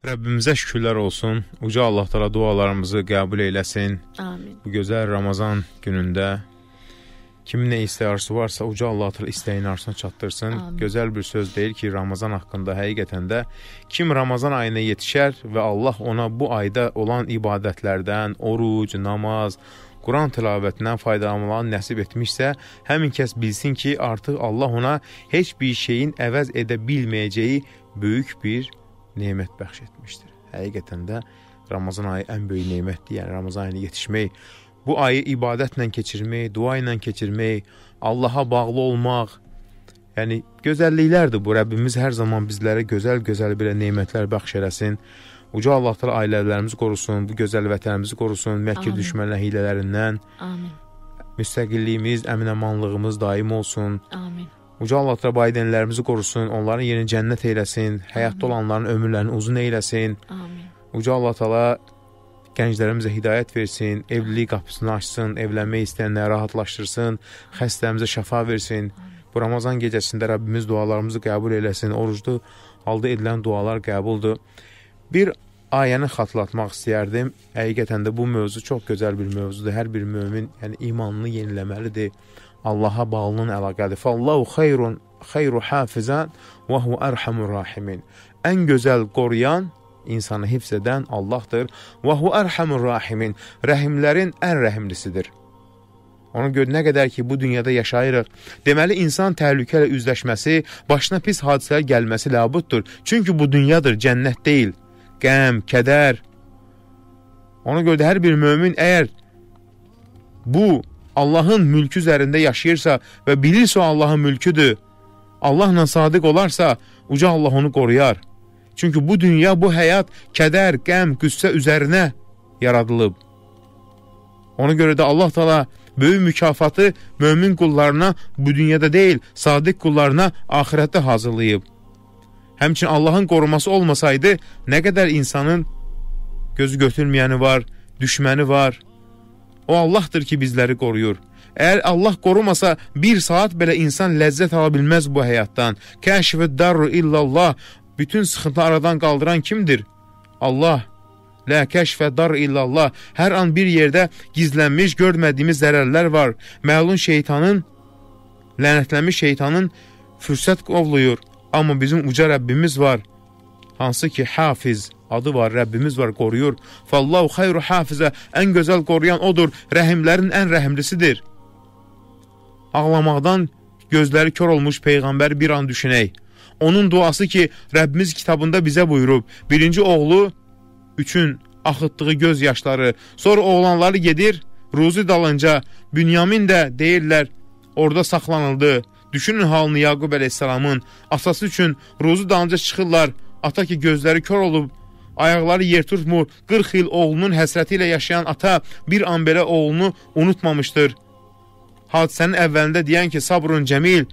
Rəbbimizə şükürlər olsun. Uca Allah təala dualarımızı qəbul eləsin. Amin. Bu gözəl Ramazan günündə kimin nə istəyi arzusu varsa uca Allah təala istəyin arzusuna çatdırsın. Amin. Gözəl bir söz deyir ki, Ramazan haqqında həqiqətən də kim Ramazan ayına yetişər və Allah ona bu ayda olan ibadətlərdən, oruc, namaz, Quran tilavətindən faydalanmağı nəsib etmişsə, həmin kəs bilsin ki, artıq Allah ona heç bir şeyin əvəz edə bilməyəcəyi böyük bir nemət bəxş etmişdir. Həqiqətən də Ramazan ayı ən böyük nemətdir. Yəni Ramazan ayına yetişmək, bu ayı ibadətlə keçirmək, dua ilə keçirmək, Allaha bağlı olmaq, yəni gözəlliklərdir bu. Rəbbimiz hər zaman bizlərə gözəl-gözəl belə nemətlər bəxş eləsin. Uca Allah təala ailələrimizi qorusun, bu gözəl vətənimizi qorusun, məkkir düşmənlərin hilələrindən. Amin. Müstəqilliyimiz, əminəmanlığımız daim olsun. Amin. Uca Allah da valideynlərimizi qorusun, onların yerini cənnət eyləsin, həyatda olanların ömürlərini uzun eyləsin. Amin. Uca Allah təala gənclərimizə hidayət versin, evlilik qapısını açsın, evlənmək istəyənləri rahatlaşdırsın, xəstələrimizə şəfa versin. Bu Ramazan gecəsində Rəbbimiz dualarımızı qəbul eləsin. Orucda aldı edilən dualar qəbuldur. Bir ayəni xatırlatmaq istəyərdim. Həqiqətən də bu mövzu çox gözəl bir mövzudur. Hər bir mömin yəni imanını yeniləməlidir. Allaha bağlanan əlaqədir. Fallahu xeyrun xeyru hafizan və hu erhamur rahimin. Ən gözəl qoruyan, insanı hifz edən Allahdır. Və hu erhamur rahimin. Rəhimlərin ən rəhimlisidir. Ona görə nə qədər ki, bu dünyada yaşayırıq, deməli insan təhlükə ilə üzləşməsi, başına pis hadisələr gəlməsi labuddur. Çünki bu dünyadır, cənnət deyil. Qəm, kədər. Ona görə də hər bir mömin əgər bu Allahın mülkü üzərində yaşayırsa və bilirsə o Allahın mülküdür, Allahla sadiq olarsa, uca Allah onu qoruyar. Çünki bu dünya, bu həyat kədər, qəm, qüssə üzərinə yaradılıb. Ona görə də Allah tala böyük mükafatı mömin qullarına bu dünyada deyil, sadiq qullarına ahirətdə hazırlayıb. Həmçin Allahın qoruması olmasaydı, nə qədər insanın gözü götürməyəni var, düşməni var, O Allahdır ki, bizləri qoruyur. Əgər Allah qorumasa, bir saat belə insan ləzzət ala bilməz bu həyatdan. Kəşfə darru illallah, bütün sıxıntı aradan qaldıran kimdir? Allah. Lə kəşfə dar illallah, hər an bir yerdə gizlənmiş, görmədiyimiz zərərlər var. Məlun şeytanın, lənətlənmiş şeytanın fürsət qovluyur. Amma bizim uca Rəbbimiz var, hansı ki, hafiz, adı var, Rəbbimiz var, qoruyur. Fallahu xeyru hafizə, ən gözəl qoruyan odur, rəhimlərin ən rəhimlisidir. Ağlamaqdan gözləri kör olmuş Peyğəmbər bir an düşünək. Onun duası ki, Rəbbimiz kitabında bizə buyurub, birinci oğlu üçün axıtdığı göz yaşları, sonra oğlanları gedir, Ruzi dalınca, Bünyamin də deyirlər, orada saxlanıldı. Düşünün halını Yaqub əleyhissalamın, atası üçün Ruzi dalınca çıxırlar, ata ki gözləri kör olub, ayaqları yer tutmur. 40 il oğlunun həsrəti ilə yaşayan ata bir an belə oğlunu unutmamışdır. Hadisənin əvvəlində deyən ki, sabrın cəmil,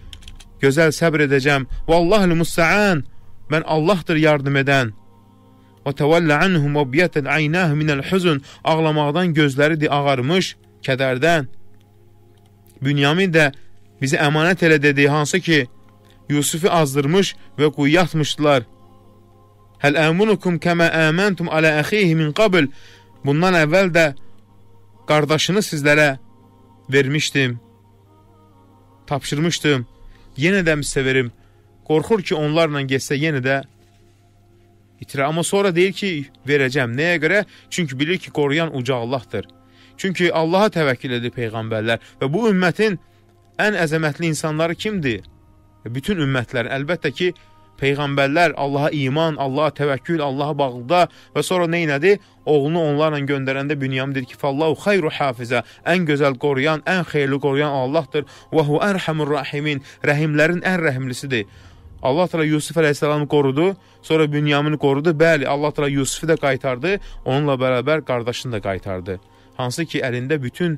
gözəl səbr edəcəm. Vallahul musta'an. Mən Allahdır yardım edən. Və təvəllə anhum və biyətən aynəhu minəl hüzün. Ağlamaqdan gözləri di ağarmış kədərdən. Bünyamin də bizi əmanət elə dedi, hansı ki, Yusufu azdırmış və quyuya atmışdılar. Həl əmunukum kəmə əməntum alə əxihi min qabl. Bundan əvvəl də qardaşını sizlərə vermişdim, tapşırmışdım. Yenə də sizə verim. Qorxur ki, onlarla getsə yenə də itirə. Amma sonra deyir ki, verəcəm. Nəyə görə? Çünki bilir ki, qoruyan uca Allahdır. Çünki Allaha təvəkkül edir peyğəmbərlər və bu ümmətin ən əzəmətli insanları kimdir? Bütün ümmətlər, əlbəttə ki, peyğəmbərlər Allaha iman, Allaha təvəkkül, Allaha bağlıda və sonra nə elədi? Oğlunu onlarla göndərəndə Bünyam dedi ki, "Fallahu xeyru hafizə." Ən gözəl qoruyan, ən xeyirli qoruyan Allahdır. "Və hu erhamur rahimin." Rəhimlərin ən rəhimlisidir. Allah təala Yusuf əleyhissalamı qorudu, sonra Bünyamını qorudu. Bəli, Allah təala Yusufu da qaytardı, onunla bərabər qardaşını da qaytardı. Hansı ki, əlində bütün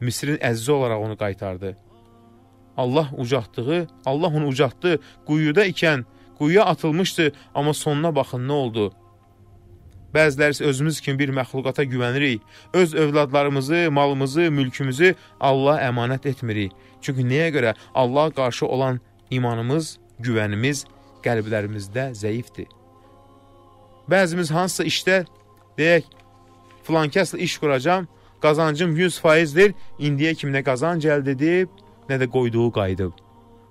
Misrin əzizi olaraq onu qaytardı. Allah ucatdığı, Allah onu ucatdı. Quyuda ikən Quyuya atılmışdı, amma sonuna baxın nə oldu? Bəziləri özümüz kimi bir məxluqata güvənirik. Öz övladlarımızı, malımızı, mülkümüzü Allaha əmanət etmirik. Çünki nəyə görə Allaha qarşı olan imanımız, güvənimiz qəlblərimizdə zəifdir. Bəzimiz hansısa işdə, deyək, filan kəslə iş quracam, qazancım 100%-dir, indiyə kim nə qazanc əldə edib, nə də qoyduğu qayıdıb.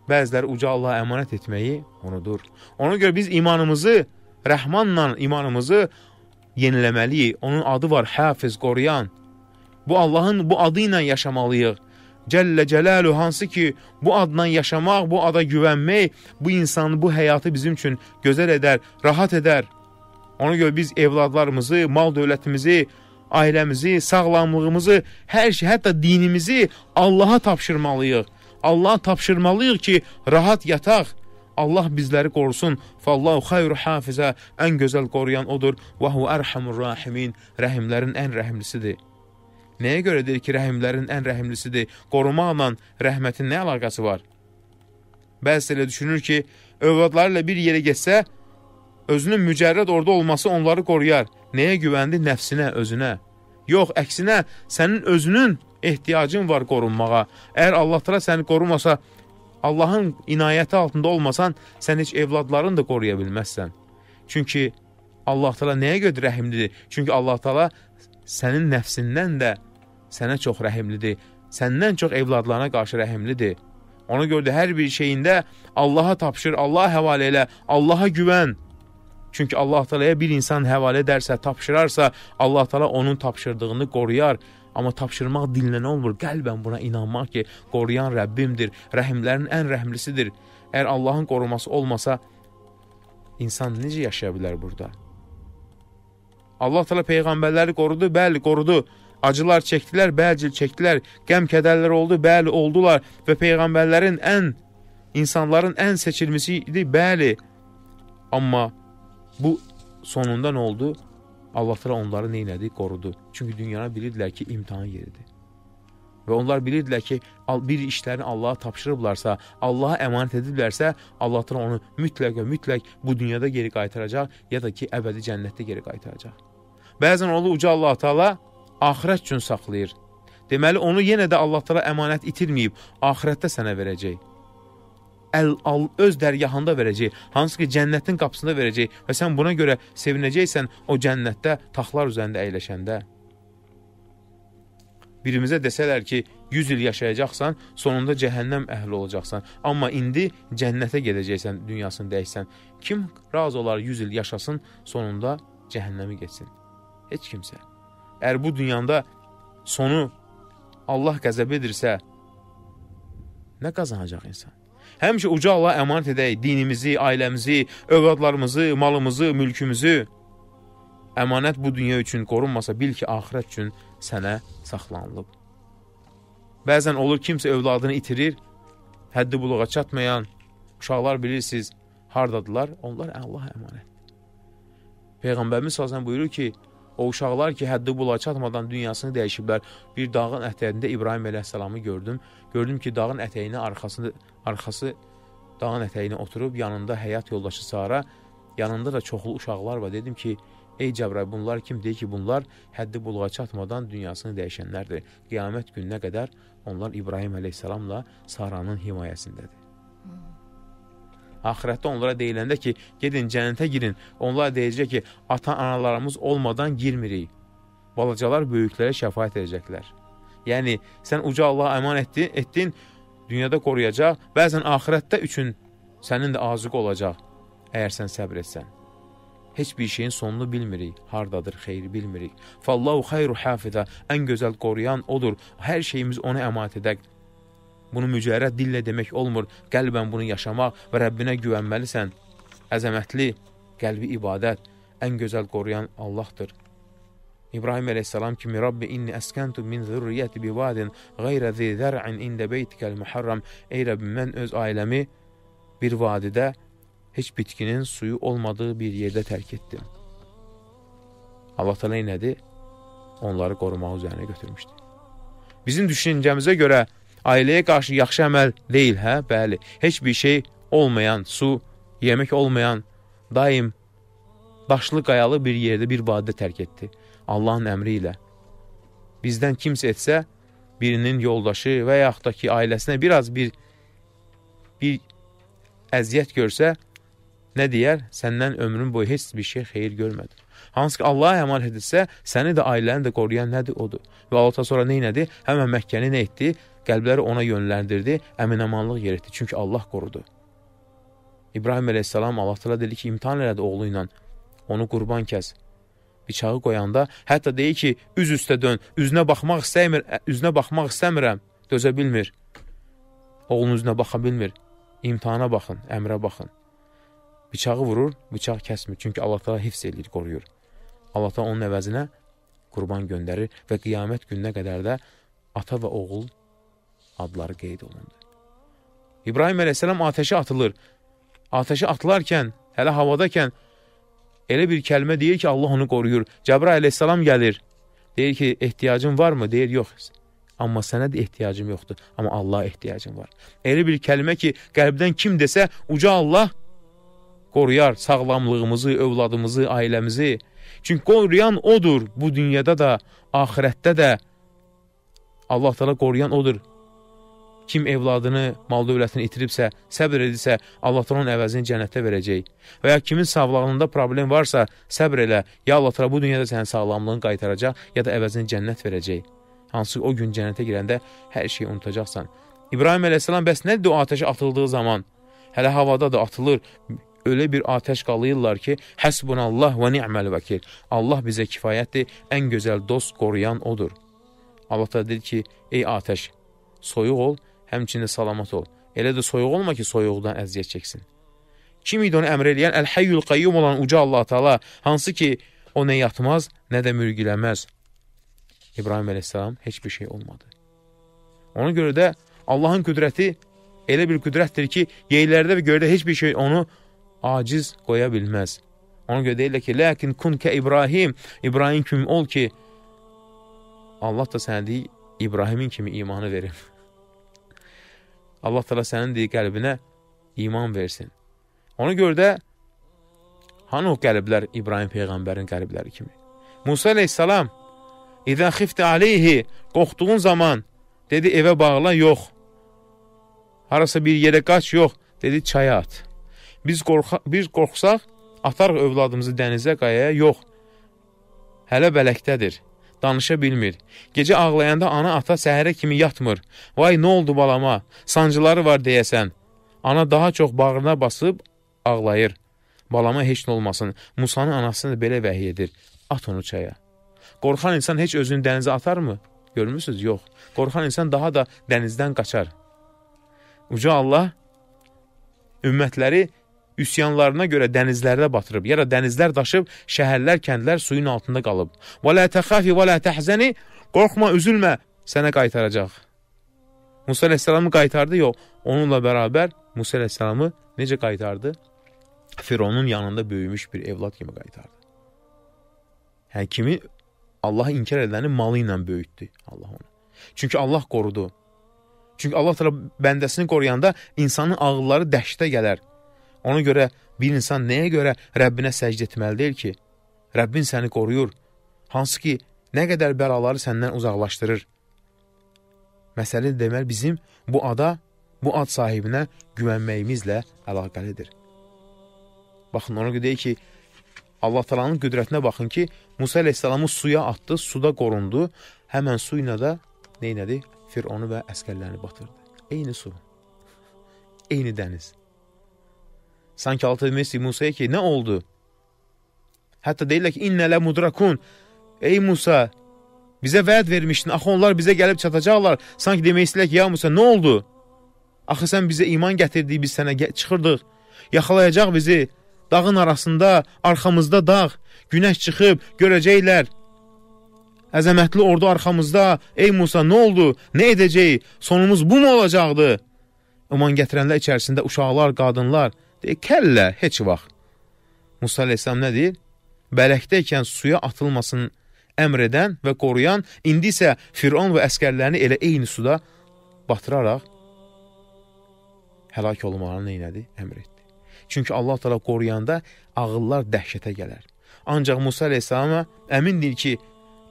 Bəziləri uca Allaha əmanət etməyi unudur. Ona görə biz imanımızı, rəhmanla imanımızı yeniləməliyik. Onun adı var, Hafiz, qoruyan. Bu Allahın bu adı ilə yaşamalıyıq. Cəllə Cəlalu hansı ki, bu adla yaşamaq, bu ada güvənmək, bu insanı, bu həyatı bizim üçün gözəl edər, rahat edər. Ona görə biz evladlarımızı, mal dövlətimizi, ailəmizi, sağlamlığımızı, hər şey, hətta dinimizi Allaha tapşırmalıyıq. Allaha tapşırmalıyıq ki, rahat yataq. Allah bizləri qorusun. Fallahu xeyru hafizə, ən gözəl qoruyan odur. Və hu erhamur rahimin, rəhimlərin ən rəhimlisidir. Nəyə görə deyir ki, rəhimlərin ən rəhimlisidir? Qorumaqla rəhmətin nə əlaqəsi var? Bəzi elə düşünür ki, övladları ilə bir yerə getsə, özünün mücərrəd orada olması onları qoruyar. Nəyə güvəndi? Nəfsinə, özünə. Yox, əksinə, sənin özünün ehtiyacın var qorunmağa. Əgər Allah təala səni qorumasa, Allahın inayəti altında olmasan, sən heç evladlarını da qoruya bilməzsən. Çünki Allah təala nəyə görə rəhimlidir? Çünki Allah təala sənin nəfsindən də sənə çox rəhimlidir. Səndən çox evladlarına qarşı rəhimlidir. Ona görə də hər bir şeyində Allaha tapşır, Allaha həvalə elə, Allaha güvən. Çünki Allah Taala'ya bir insan həvalə edərsə, tapşırarsa, Allah Taala onun tapşırdığını qoruyar. Amma tapşırmaq dinlənə olmur. Qəlbən buna inanmaq ki, qoruyan Rəbbimdir, rəhimlərin ən rəhimlisidir. Əgər Allahın qoruması olmasa, insan necə yaşaya bilər burada? Allah təala peyğəmbərləri qorudu, bəli, qorudu. Acılar çəkdilər, bəli, çəkdilər. Qəm-kədərlər oldu, bəli, oldular və peyğəmbərlərin ən insanların ən seçilmisi idi, bəli. Amma bu sonunda nə oldu? Allah təala onları neylədi? Qorudu. Çünki dünyanı bilirdilər ki, imtahan yeridir. Və onlar bilirdilər ki, bir işlərini Allaha tapşırıblarsa, Allaha əmanət ediblərsə, Allah təala onu mütləq və mütləq bu dünyada geri qaytaracaq ya da ki, əbədi cənnətdə geri qaytaracaq. Bəzən onu uca Allah təala axirət üçün saxlayır. Deməli onu yenə də Allah təala əmanət itirməyib, axirətdə sənə verəcək əl, al, öz dərgahında verəcək, hansı ki cənnətin qapısında verəcək və sən buna görə sevinəcəksən o cənnətdə taxtlar üzərində əyləşəndə. Birimizə desələr ki, 100 il yaşayacaqsan, sonunda cəhənnəm əhli olacaqsan. Amma indi cənnətə gedəcəksən, dünyasını dəyişsən. Kim razı olar 100 il yaşasın, sonunda cəhənnəmi getsin? Heç kimsə. Əgər bu dünyanda sonu Allah qəzəb edirsə, nə qazanacaq insan? Həmişə uca Allah əmanət edək dinimizi, ailəmizi, övladlarımızı, malımızı, mülkümüzü. Əmanət bu dünya üçün qorunmasa, bil ki, axirət üçün sənə saxlanılıb. Bəzən olur kimsə övladını itirir, həddi buluğa çatmayan, uşaqlar bilirsiniz, hardadılar, onlar Allah əmanətdir. Peyğəmbərimiz sazən buyurur ki, o uşaqlar ki, həddi buluğa çatmadan dünyasını dəyişiblər, bir dağın ətəyində İbrahim əleyhissalamı gördüm, gördüm ki, dağın ətəyinin arxasında arxası dağın ətəyinə oturub, yanında həyat yoldaşı Sara, yanında da çoxlu uşaqlar var. Dedim ki, ey Cəbrəl, bunlar kim deyir ki, bunlar həddi buluğa çatmadan dünyasını dəyişənlərdir. Qiyamət gününə qədər onlar İbrahim əleyhissalamla Saranın himayəsindədir. Hmm. Axirətdə onlara deyiləndə ki, gedin cənnətə girin. Onlar deyəcək ki, ata-analarımız olmadan girmirik. Balacalar böyüklərə şəfaət edəcəklər. Yəni, sən uca Allaha əman etdin, etdin dünyada qoruyacaq, bəzən axirətdə üçün sənin də azıq olacaq, əgər sən səbr etsən. Heç bir şeyin sonunu bilmirik, hardadır xeyri bilmirik. Fallahu xeyru hafizə, ən gözəl qoruyan odur, hər şeyimiz ona əmat edək. Bunu mücərrəd dillə demək olmur, qəlbən bunu yaşamaq və Rəbbinə güvənməlisən. Əzəmətli, qəlbi ibadət, ən gözəl qoruyan Allahdır. İbrahim əleyhissalam kimi Rabbi inni əskantu min zürriyyəti bi vadin qeyra zi zər'in ində beytikəl muharram. Ey Rəbbim, mən öz ailəmi bir vadidə heç bitkinin suyu olmadığı bir yerdə tərk etdim. Allah təala nədir? Onları qorumaq üzərinə götürmüşdü. Bizim düşüncəmizə görə ailəyə qarşı yaxşı əməl deyil, hə? Bəli. Heç bir şey olmayan, su, yemək olmayan, daim daşlı qayalı bir yerdə bir vadidə tərk etdi. Allahın əmri ilə. Bizdən kimsə etsə, birinin yoldaşı və yaxud da ki, ailəsinə biraz bir, bir əziyyət görsə, nə deyər? Səndən ömrün boyu heç bir şey xeyir görmədim. Hansı ki, Allaha əmanət edilsə, səni də ailəni də qoruyan nədir? Odur. Və Allah sonra neynədi? Həmən Məkkəni nə etdi? Qəlbləri ona yönləndirdi, əminəmanlıq yer etdi. Çünki Allah qorudu. İbrahim əleyhissalam Allah təala dedi ki, imtahan elədi oğlu ilə. Onu qurban kəs. Bıçağı qoyanda hətta deyir ki, üz üstə dön, üzünə baxmaq istəmir, üzünə baxmaq istəmirəm, dözə bilmir. Oğlun üzünə baxa bilmir. İmtihana baxın, əmrə baxın. Bıçağı vurur, bıçaq kəsmir. Çünki Allah da hifz edir, qoruyur. Allah da onun əvəzinə qurban göndərir və qiyamət gününə qədər də ata və oğul adları qeyd olundu. İbrahim ə.səlam atəşə atılır. Atəşə atılarkən, hələ havadakən elə bir kəlmə deyir ki, Allah onu qoruyur. Cəbrail əleyhissalam gəlir. Deyir ki, ehtiyacın varmı? Deyir, yox. Amma sənə də ehtiyacım yoxdur. Amma Allaha ehtiyacım var. Elə bir kəlmə ki, qəlbdən kim desə, uca Allah qoruyar sağlamlığımızı, övladımızı, ailəmizi. Çünki qoruyan odur bu dünyada da, axirətdə də. Allah təala qoruyan odur. Kim evladını, mal-dövlətini itiribsə, səbr edirsə, Allah onun əvəzini cənnətdə verəcək. Və ya kimin sağlamlığında problem varsa, səbr elə, ya Allah bu dünyada sənin sağlamlığını qaytaracaq, ya da əvəzini cənnət verəcək. Hansı o gün cənnətə girəndə hər şeyi unutacaqsan. İbrahim əleyhissalam bəs nədir o atəşə atıldığı zaman? Hələ havada da atılır, elə bir atəş qalıyırlar ki, həsbunallah və ni'məl vəkil. Allah bizə kifayətdir, ən gözəl dost qoruyan odur. Allah da deyir ki, ey atəş, soyuq ol həmçində salamat ol. Elə də soyuq olma ki, soyuqdan əziyyət çəksin. Kim idi onu əmr eləyən Əl-Həyyül Qayyum olan uca Allah Taala, hansı ki o nə yatmaz, nə də mürgüləməz. İbrahim əleyhissalam heç bir şey olmadı. Ona görə də Allahın qüdrəti elə bir qüdrətdir ki, yeylərdə və göydə heç bir şey onu aciz qoya bilməz. Ona görə deyirlər ki, "Lakin kun ka İbrahim", İbrahim kimi ol ki, Allah da sənə deyir, İbrahimin kimi imanı verir. Allah təala sənin deyə qəlbinə iman versin. Ona görə də hanı o qəlblər İbrahim peyğəmbərin qəlbləri kimi. Musa əleyhissalam İzə xifti aleyhi, qorxduğun zaman, dedi evə bağla, yox. Harasa bir yerə qaç, yox, dedi çaya at. Biz, qorxa, biz qorxsaq, atarıq övladımızı dənizə, qayaya, yox. Hələ bələkdədir danışa bilmir. Gecə ağlayanda ana-ata səhərə kimi yatmır. Vay, nə oldu balama, sancıları var deyəsən. Ana daha çox bağrına basıb ağlayır. Balama heç nə olmasın, Musanın anasını belə vəhiy edir. At onu çaya. Qorxan insan heç özünü dənizə atarmı? Görmürsünüz? Yox. Qorxan insan daha da dənizdən qaçar. Uca Allah ümmətləri üsyanlarına görə dənizlərdə batırıb, ya da dənizlər daşıb, şəhərlər, kəndlər suyun altında qalıb. Və lə təxafi və lə təhzəni, qorxma, üzülmə, sənə qaytaracaq. Musa əleyhissalamı qaytardı, yox, onunla bərabər Musa əleyhissalamı necə qaytardı? Fironun yanında böyümüş bir evlad kimi qaytardı. Hər yəni kimi Allah inkar edəni malı ilə böyütdü Allah onu. Çünki Allah qorudu. Çünki Allah təala bəndəsini qoruyanda insanın ağılları dəhşətə gələr. Ona görə bir insan nəyə görə Rəbbinə səcd etməli deyil ki? Rəbbin səni qoruyur, hansı ki, nə qədər bəlaları səndən uzaqlaşdırır. Məsələ deməli bizim bu ada, bu ad sahibinə güvənməyimizlə əlaqəlidir. Baxın, ona görə deyək ki, Allah talanın qüdrətinə baxın ki, Musa əleyhissalamı suya atdı, suda qorundu, həmən su ilə də neynədi? Fironu və əskərlərini batırdı. Eyni su, eyni dəniz. Sanki altı Messi Musaya ki, nə oldu? Hətta deyirlər ki, innələ mudrakun. Ey Musa, bizə vəd vermişdin, axı onlar bizə gəlib çatacaqlar. Sanki demək istəyirlər ki, ya Musa, nə oldu? Axı sən bizə iman gətirdik, biz sənə çıxırdıq. Yaxalayacaq bizi. Dağın arasında, arxamızda dağ, günəş çıxıb, görəcəklər. Əzəmətli ordu arxamızda, ey Musa, nə oldu, nə edəcək, sonumuz bu mu olacaqdı? İman gətirənlər içərisində uşaqlar, qadınlar, Deyir, kəllə, heç vaxt. Musa əleyhissalam nə deyir? Bələkdəykən suya atılmasın əmr edən və qoruyan, indi isə Firon və əskərlərini elə eyni suda batıraraq həlak olmalarını neylədi? Əmr etdi. Çünki Allah təala qoruyanda ağıllar dəhşətə gələr. Ancaq Musa əleyhissalama əmindir ki,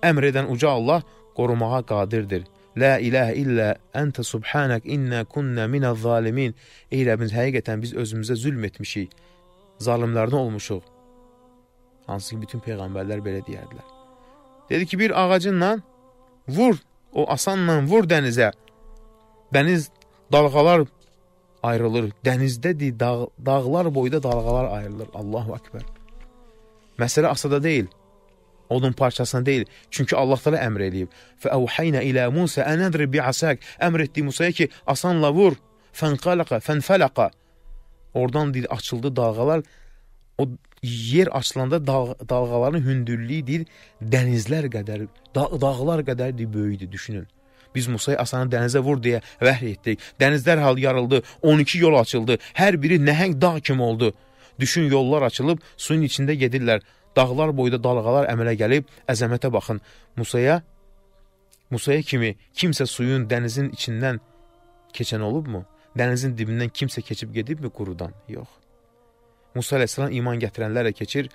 əmr edən uca Allah qorumağa qadirdir. La ilahə illə əntə subhanək innə kunnə minəz zalimin. Ey Rəbbimiz, həqiqətən biz özümüzə zülm etmişik, zalimlərdən olmuşuq. Hansı ki, bütün peyğəmbərlər belə deyərdilər. Dedi ki, bir ağacınla vur, o asanla vur dənizə. Dəniz dalğalar ayrılır. Dənizdədir, dağ, dağlar boyda dalğalar ayrılır. Allahu Akbar. Məsələ asada deyil onun parçasına deyil. Çünki Allah təala əmr eləyib. Fə əvhayna ilə Musa ən adrib bi asak. Əmr etdi Musaya ki, asanla vur. Fənqalaqa, fənfalaqa. Oradan deyil açıldı dalğalar. O yer açılanda dal dalğaların hündürlüyü deyil dənizlər qədər, da dağlar qədər deyil böyüdü, düşünün. Biz Musaya asanı dənizə vur deyə vəhy etdik. Dəniz dərhal yarıldı, 12 yol açıldı. Hər biri nəhəng dağ kimi oldu. Düşün yollar açılıb suyun içində gedirlər dağlar boyda dalğalar əmələ gəlib, əzəmətə baxın. Musaya, Musaya kimi kimsə suyun, dənizin içindən keçən olubmu? Dənizin dibindən kimsə keçib gedibmi qurudan? Yox. Musa əleyhissalam iman gətirənlərlə keçir,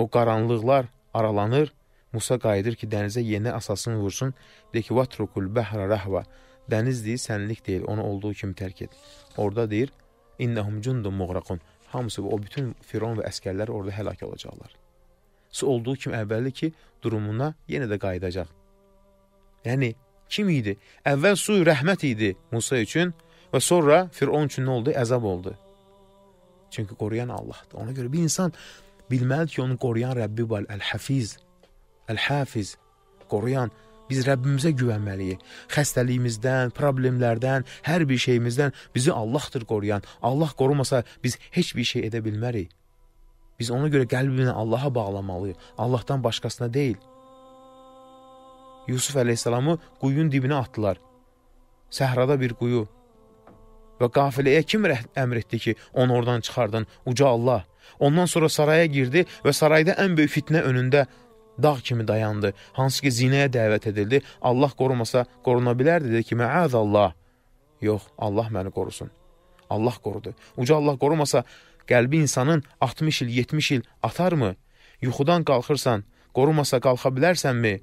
o qaranlıqlar aralanır, Musa qayıdır ki, dənizə yeni asasını vursun, de ki, vatrukul bəhra rəhva, dəniz deyil, sənlik deyil, onu olduğu kimi tərk et. Orada deyir, innəhum cundun muğraqun, hamısı o bütün Firon və əskərlər orada həlak olacaqlar. Su olduğu kimi əvvəlli ki, durumuna yenə də qayıdacaq. Yəni, kim idi? Əvvəl su rəhmət idi Musa üçün və sonra Firon üçün nə oldu? Əzab oldu. Çünki qoruyan Allahdır. Ona görə bir insan bilməlidir ki, onu qoruyan Rəbbi var, Əl-Həfiz, Əl-Həfiz, qoruyan, Biz Rəbbimizə güvənməliyik. Xəstəliyimizdən, problemlərdən, hər bir şeyimizdən bizi Allahdır qoruyan. Allah qorumasa biz heç bir şey edə bilmərik. Biz ona görə qəlbini Allaha bağlamalıyıq. Allahdan başqasına deyil. Yusuf əleyhissalamı quyunun dibinə atdılar. Səhrada bir quyu. Və qafiləyə kim əmr etdi ki, onu oradan çıxardın? Uca Allah. Ondan sonra saraya girdi və sarayda ən böyük fitnə önündə çıxardı dağ kimi dayandı, hansı ki zinəyə dəvət edildi, Allah qorumasa qoruna bilərdi, dedi ki, məəz Allah, yox, Allah məni qorusun, Allah qorudu. Uca Allah qorumasa qəlbi insanın 60 il, 70 il atarmı? Yuxudan qalxırsan, qorumasa qalxa bilərsənmi?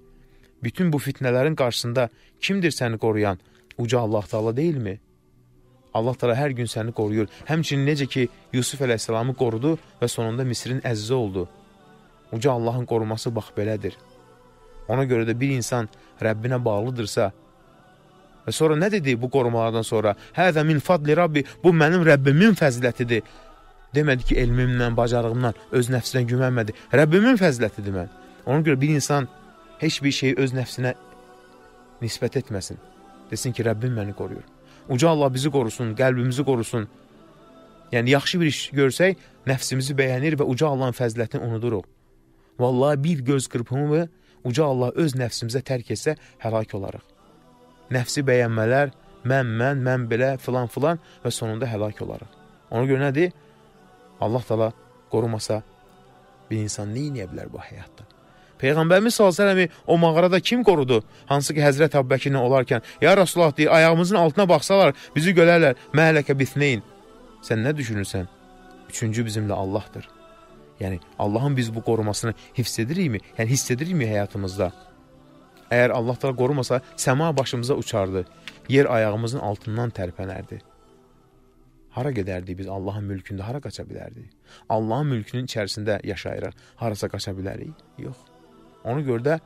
Bütün bu fitnələrin qarşısında kimdir səni qoruyan? Uca Allah taala deyilmi? Allah taala hər gün səni qoruyur. Həmçinin necə ki Yusuf əleyhissalamı qorudu və sonunda Misrin əzizi oldu. Uca Allahın qoruması bax belədir. Ona görə də bir insan Rəbbinə bağlıdırsa, və sonra nə dedi bu qorumalardan sonra? Həzə min fadli Rabbi, bu mənim Rəbbimin fəzilətidir. Demədi ki, elmimlə, bacarığımla, öz nəfsinə güvənmədi. Rəbbimin fəzilətidir mən. Ona görə bir insan heç bir şeyi öz nəfsinə nisbət etməsin. Desin ki, Rəbbim məni qoruyur. Uca Allah bizi qorusun, qəlbimizi qorusun. Yəni, yaxşı bir iş görsək, nəfsimizi bəyənir və uca Allahın fəzilətini unuduruq. Vallahi bir göz qırpımı uca Allah öz nəfsimizə tərk etsə həlak olarıq. Nəfsi bəyənmələr, mən, mən, mən belə, filan, filan və sonunda həlak olarıq. Ona görə nədir? Allah dala qorumasa bir insan nə edə bilər bu həyatda? Peyğəmbərimiz s.ə.v o mağarada kim qorudu? Hansı ki, Həzrət Əbbəkirlə olarkən, ya Rasulullah deyir, ayağımızın altına baxsalar, bizi gölərlər, mələkə bitneyin. Sən nə düşünürsən? Üçüncü bizimlə Allahdır. Yəni Allahın biz bu qorumasını hifz edirikmi? Yəni hiss edirikmi həyatımızda? Əgər Allah da qorumasa, səma başımıza uçardı. Yer ayağımızın altından tərpənərdi. Hara gedərdik biz Allahın mülkündə, hara qaça bilərdik? Allahın mülkünün içərisində yaşayırıq, harasa qaça bilərik? Yox. Ona görə də,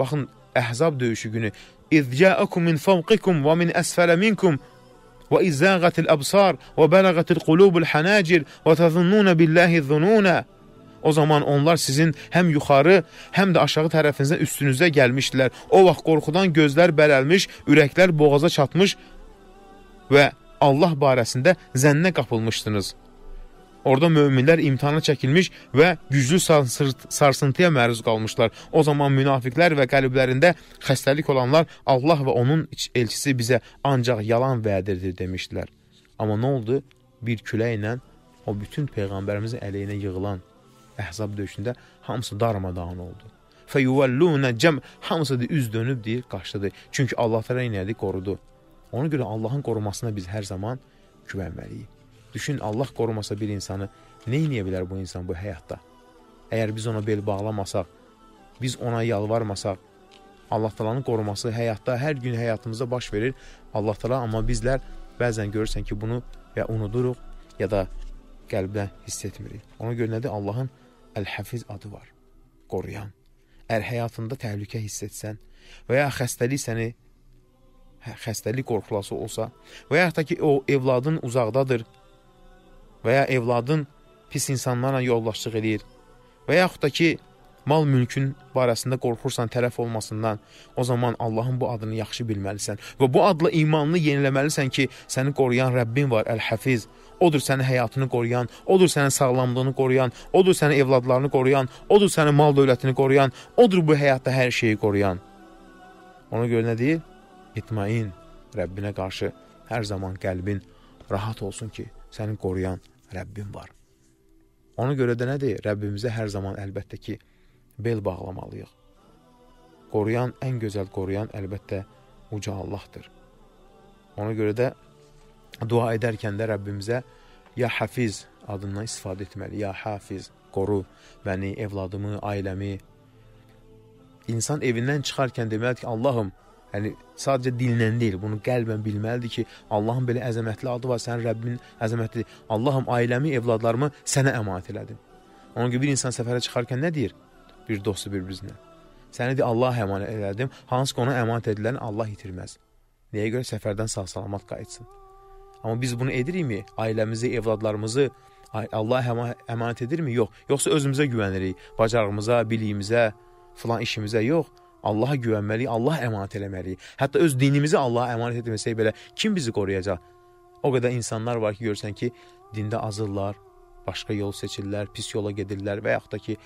baxın, Əhzab döyüşü günü, اِذْ جَاءَكُمْ مِنْ فَوْقِكُمْ وَمِنْ أَسْفَلَ مِنْكُمْ وإذ زاغت الأبصar və bəlagətil qulubul hanacir və tazunnun billahi zununa. O zaman onlar sizin həm yuxarı, həm də aşağı tərəfinizə üstünüzə gəlmişdilər. O vaxt qorxudan gözlər bərəlmiş, ürəklər boğaza çatmış və Allah barəsində zənnə qapılmışdınız. Orada möminlər imtihana çəkilmiş və güclü sarsıntıya məruz qalmışlar. O zaman münafiqlər və qəlblərində xəstəlik olanlar Allah və onun elçisi bizə ancaq yalan vədirdir demişdilər. Amma nə oldu? Bir küləklə o bütün peyğəmbərimizin əleyinə yığılan Əhzab döyüşündə hamısı darmadağın oldu. Feyuvalluna cəm hamısı da üz dönüb deyir, qaçdı. Çünki Allah təala inədi, qorudu. Ona görə Allahın qorumasına biz hər zaman güvənməliyik. Düşün Allah qorumasa bir insanı nə eləyə bilər bu insan bu həyatda? Əgər biz ona bel bağlamasaq, biz ona yalvarmasaq, Allah talanın qoruması həyatda, hər gün həyatımızda baş verir Allah tala, amma bizlər bəzən görürsən ki, bunu ya unuduruq, ya da qəlbdə hiss etmirik. Ona görə nədir? Allahın Əl-Həfiz adı var, qoruyan. Əgər həyatında təhlükə hiss etsən və ya xəstəlik səni, hə, xəstəlik qorxulası olsa və ya hətta ki, o evladın uzaqdadır, və ya evladın pis insanlarla yollaşlıq eləyir və yaxud da ki, mal mülkün barəsində qorxursan tərəf olmasından, o zaman Allahın bu adını yaxşı bilməlisən və bu adla imanını yeniləməlisən ki, səni qoruyan Rəbbin var, Əl-Həfiz. Odur sənin həyatını qoruyan, odur sənin sağlamlığını qoruyan, odur sənin evladlarını qoruyan, odur sənin mal dövlətini qoruyan, odur bu həyatda hər şeyi qoruyan. Ona görə nə deyir? İtmain Rəbbinə qarşı hər zaman qəlbin rahat olsun ki, səni qoruyan, Rəbbim var. Ona görə də nədir? Rəbbimizə hər zaman əlbəttə ki, bel bağlamalıyıq. Qoruyan, ən gözəl qoruyan əlbəttə uca Allahdır. Ona görə də dua edərkən də Rəbbimizə ya Hafiz adından istifadə etməli. Ya Hafiz, qoru məni, evladımı, ailəmi. İnsan evindən çıxarkən deməlidir ki, Allahım, Yəni sadəcə dillə deyil, bunu qəlbən bilməlidir ki, Allahın belə əzəmətli adı var, sənin Rəbbin əzəmətlidir. Allahım ailəmi, evladlarımı sənə əmanət elədim. Onun kimi bir insan səfərə çıxarkən nə deyir? Bir dostu bir-birinə. Səni də Allah əmanət elədim. Hansı ki, ona əmanət edilən Allah itirməz. Nəyə görə səfərdən sağ-salamat qayıtsın? Amma biz bunu edirikmi? Ailəmizi, evladlarımızı Allah əmanət edirmi? Yox. Yoxsa özümüzə güvənirik, bacarığımıza, biliyimizə, filan işimizə? Yox. Allaha güvənməliyik, Allah əmanət eləməliyik. Hətta öz dinimizi Allaha əmanət etməsək belə kim bizi qoruyacaq? O qədər insanlar var ki, görsən ki, dində azırlar, başqa yol seçirlər, pis yola gedirlər və yaxud da ki,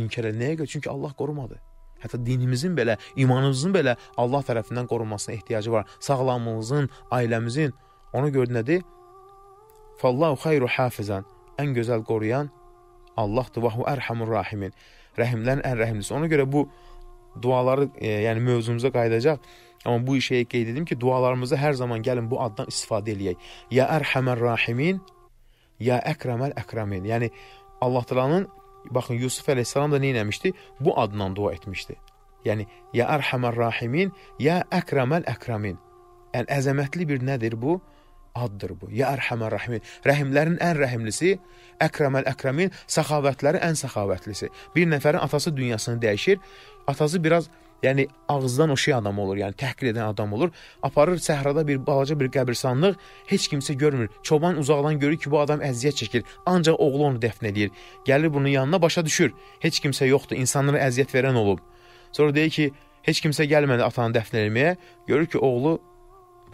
inkar edir. Nəyə görə? Çünki Allah qorumadı. Hətta dinimizin belə, imanımızın belə Allah tərəfindən qorunmasına ehtiyacı var. Sağlamlığımızın, ailəmizin. Ona görə nədir? Fallahu xeyru hafizan. Ən gözəl qoruyan Allahdır. Vahu ərhamur rahimin. Rəhimlərin ən rəhimlisi. Ona görə bu duaları e, yəni mövzumuza qayıdacaq. Amma bu işə qeyd edim ki, dualarımızı hər zaman gəlin bu addan istifadə eləyək. Ya Ərhəmər Rahimin, ya Əkrəməl Əkrəmin. Yəni Allah Taala'nın baxın Yusuf əleyhissalam da nə etmişdi? Bu adla dua etmişdi. Yəni ya Ərhəmər Rahimin, ya Əkrəməl Əkrəmin. Yəni əzəmətli bir nədir bu? addır bu. Ya Ərhəmər Rəhimin. Rəhimlərin ən rəhimlisi, Əkrəməl Əkrəmin, səxavətlərin ən səxavətlisi. Bir nəfərin atası dünyasını dəyişir, Atası biraz yəni ağızdan o şey adam olur, yəni təhqir edən adam olur. Aparır səhrada bir balaca bir qəbirstanlıq, heç kimsə görmür. Çoban uzaqdan görür ki, bu adam əziyyət çəkir. Ancaq oğlu onu dəfn eləyir. Gəlir bunun yanına başa düşür. Heç kimsə yoxdur. İnsanlara əziyyət verən olub. Sonra deyir ki, heç kimsə gəlmədi atanı dəfn eləməyə. Görür ki, oğlu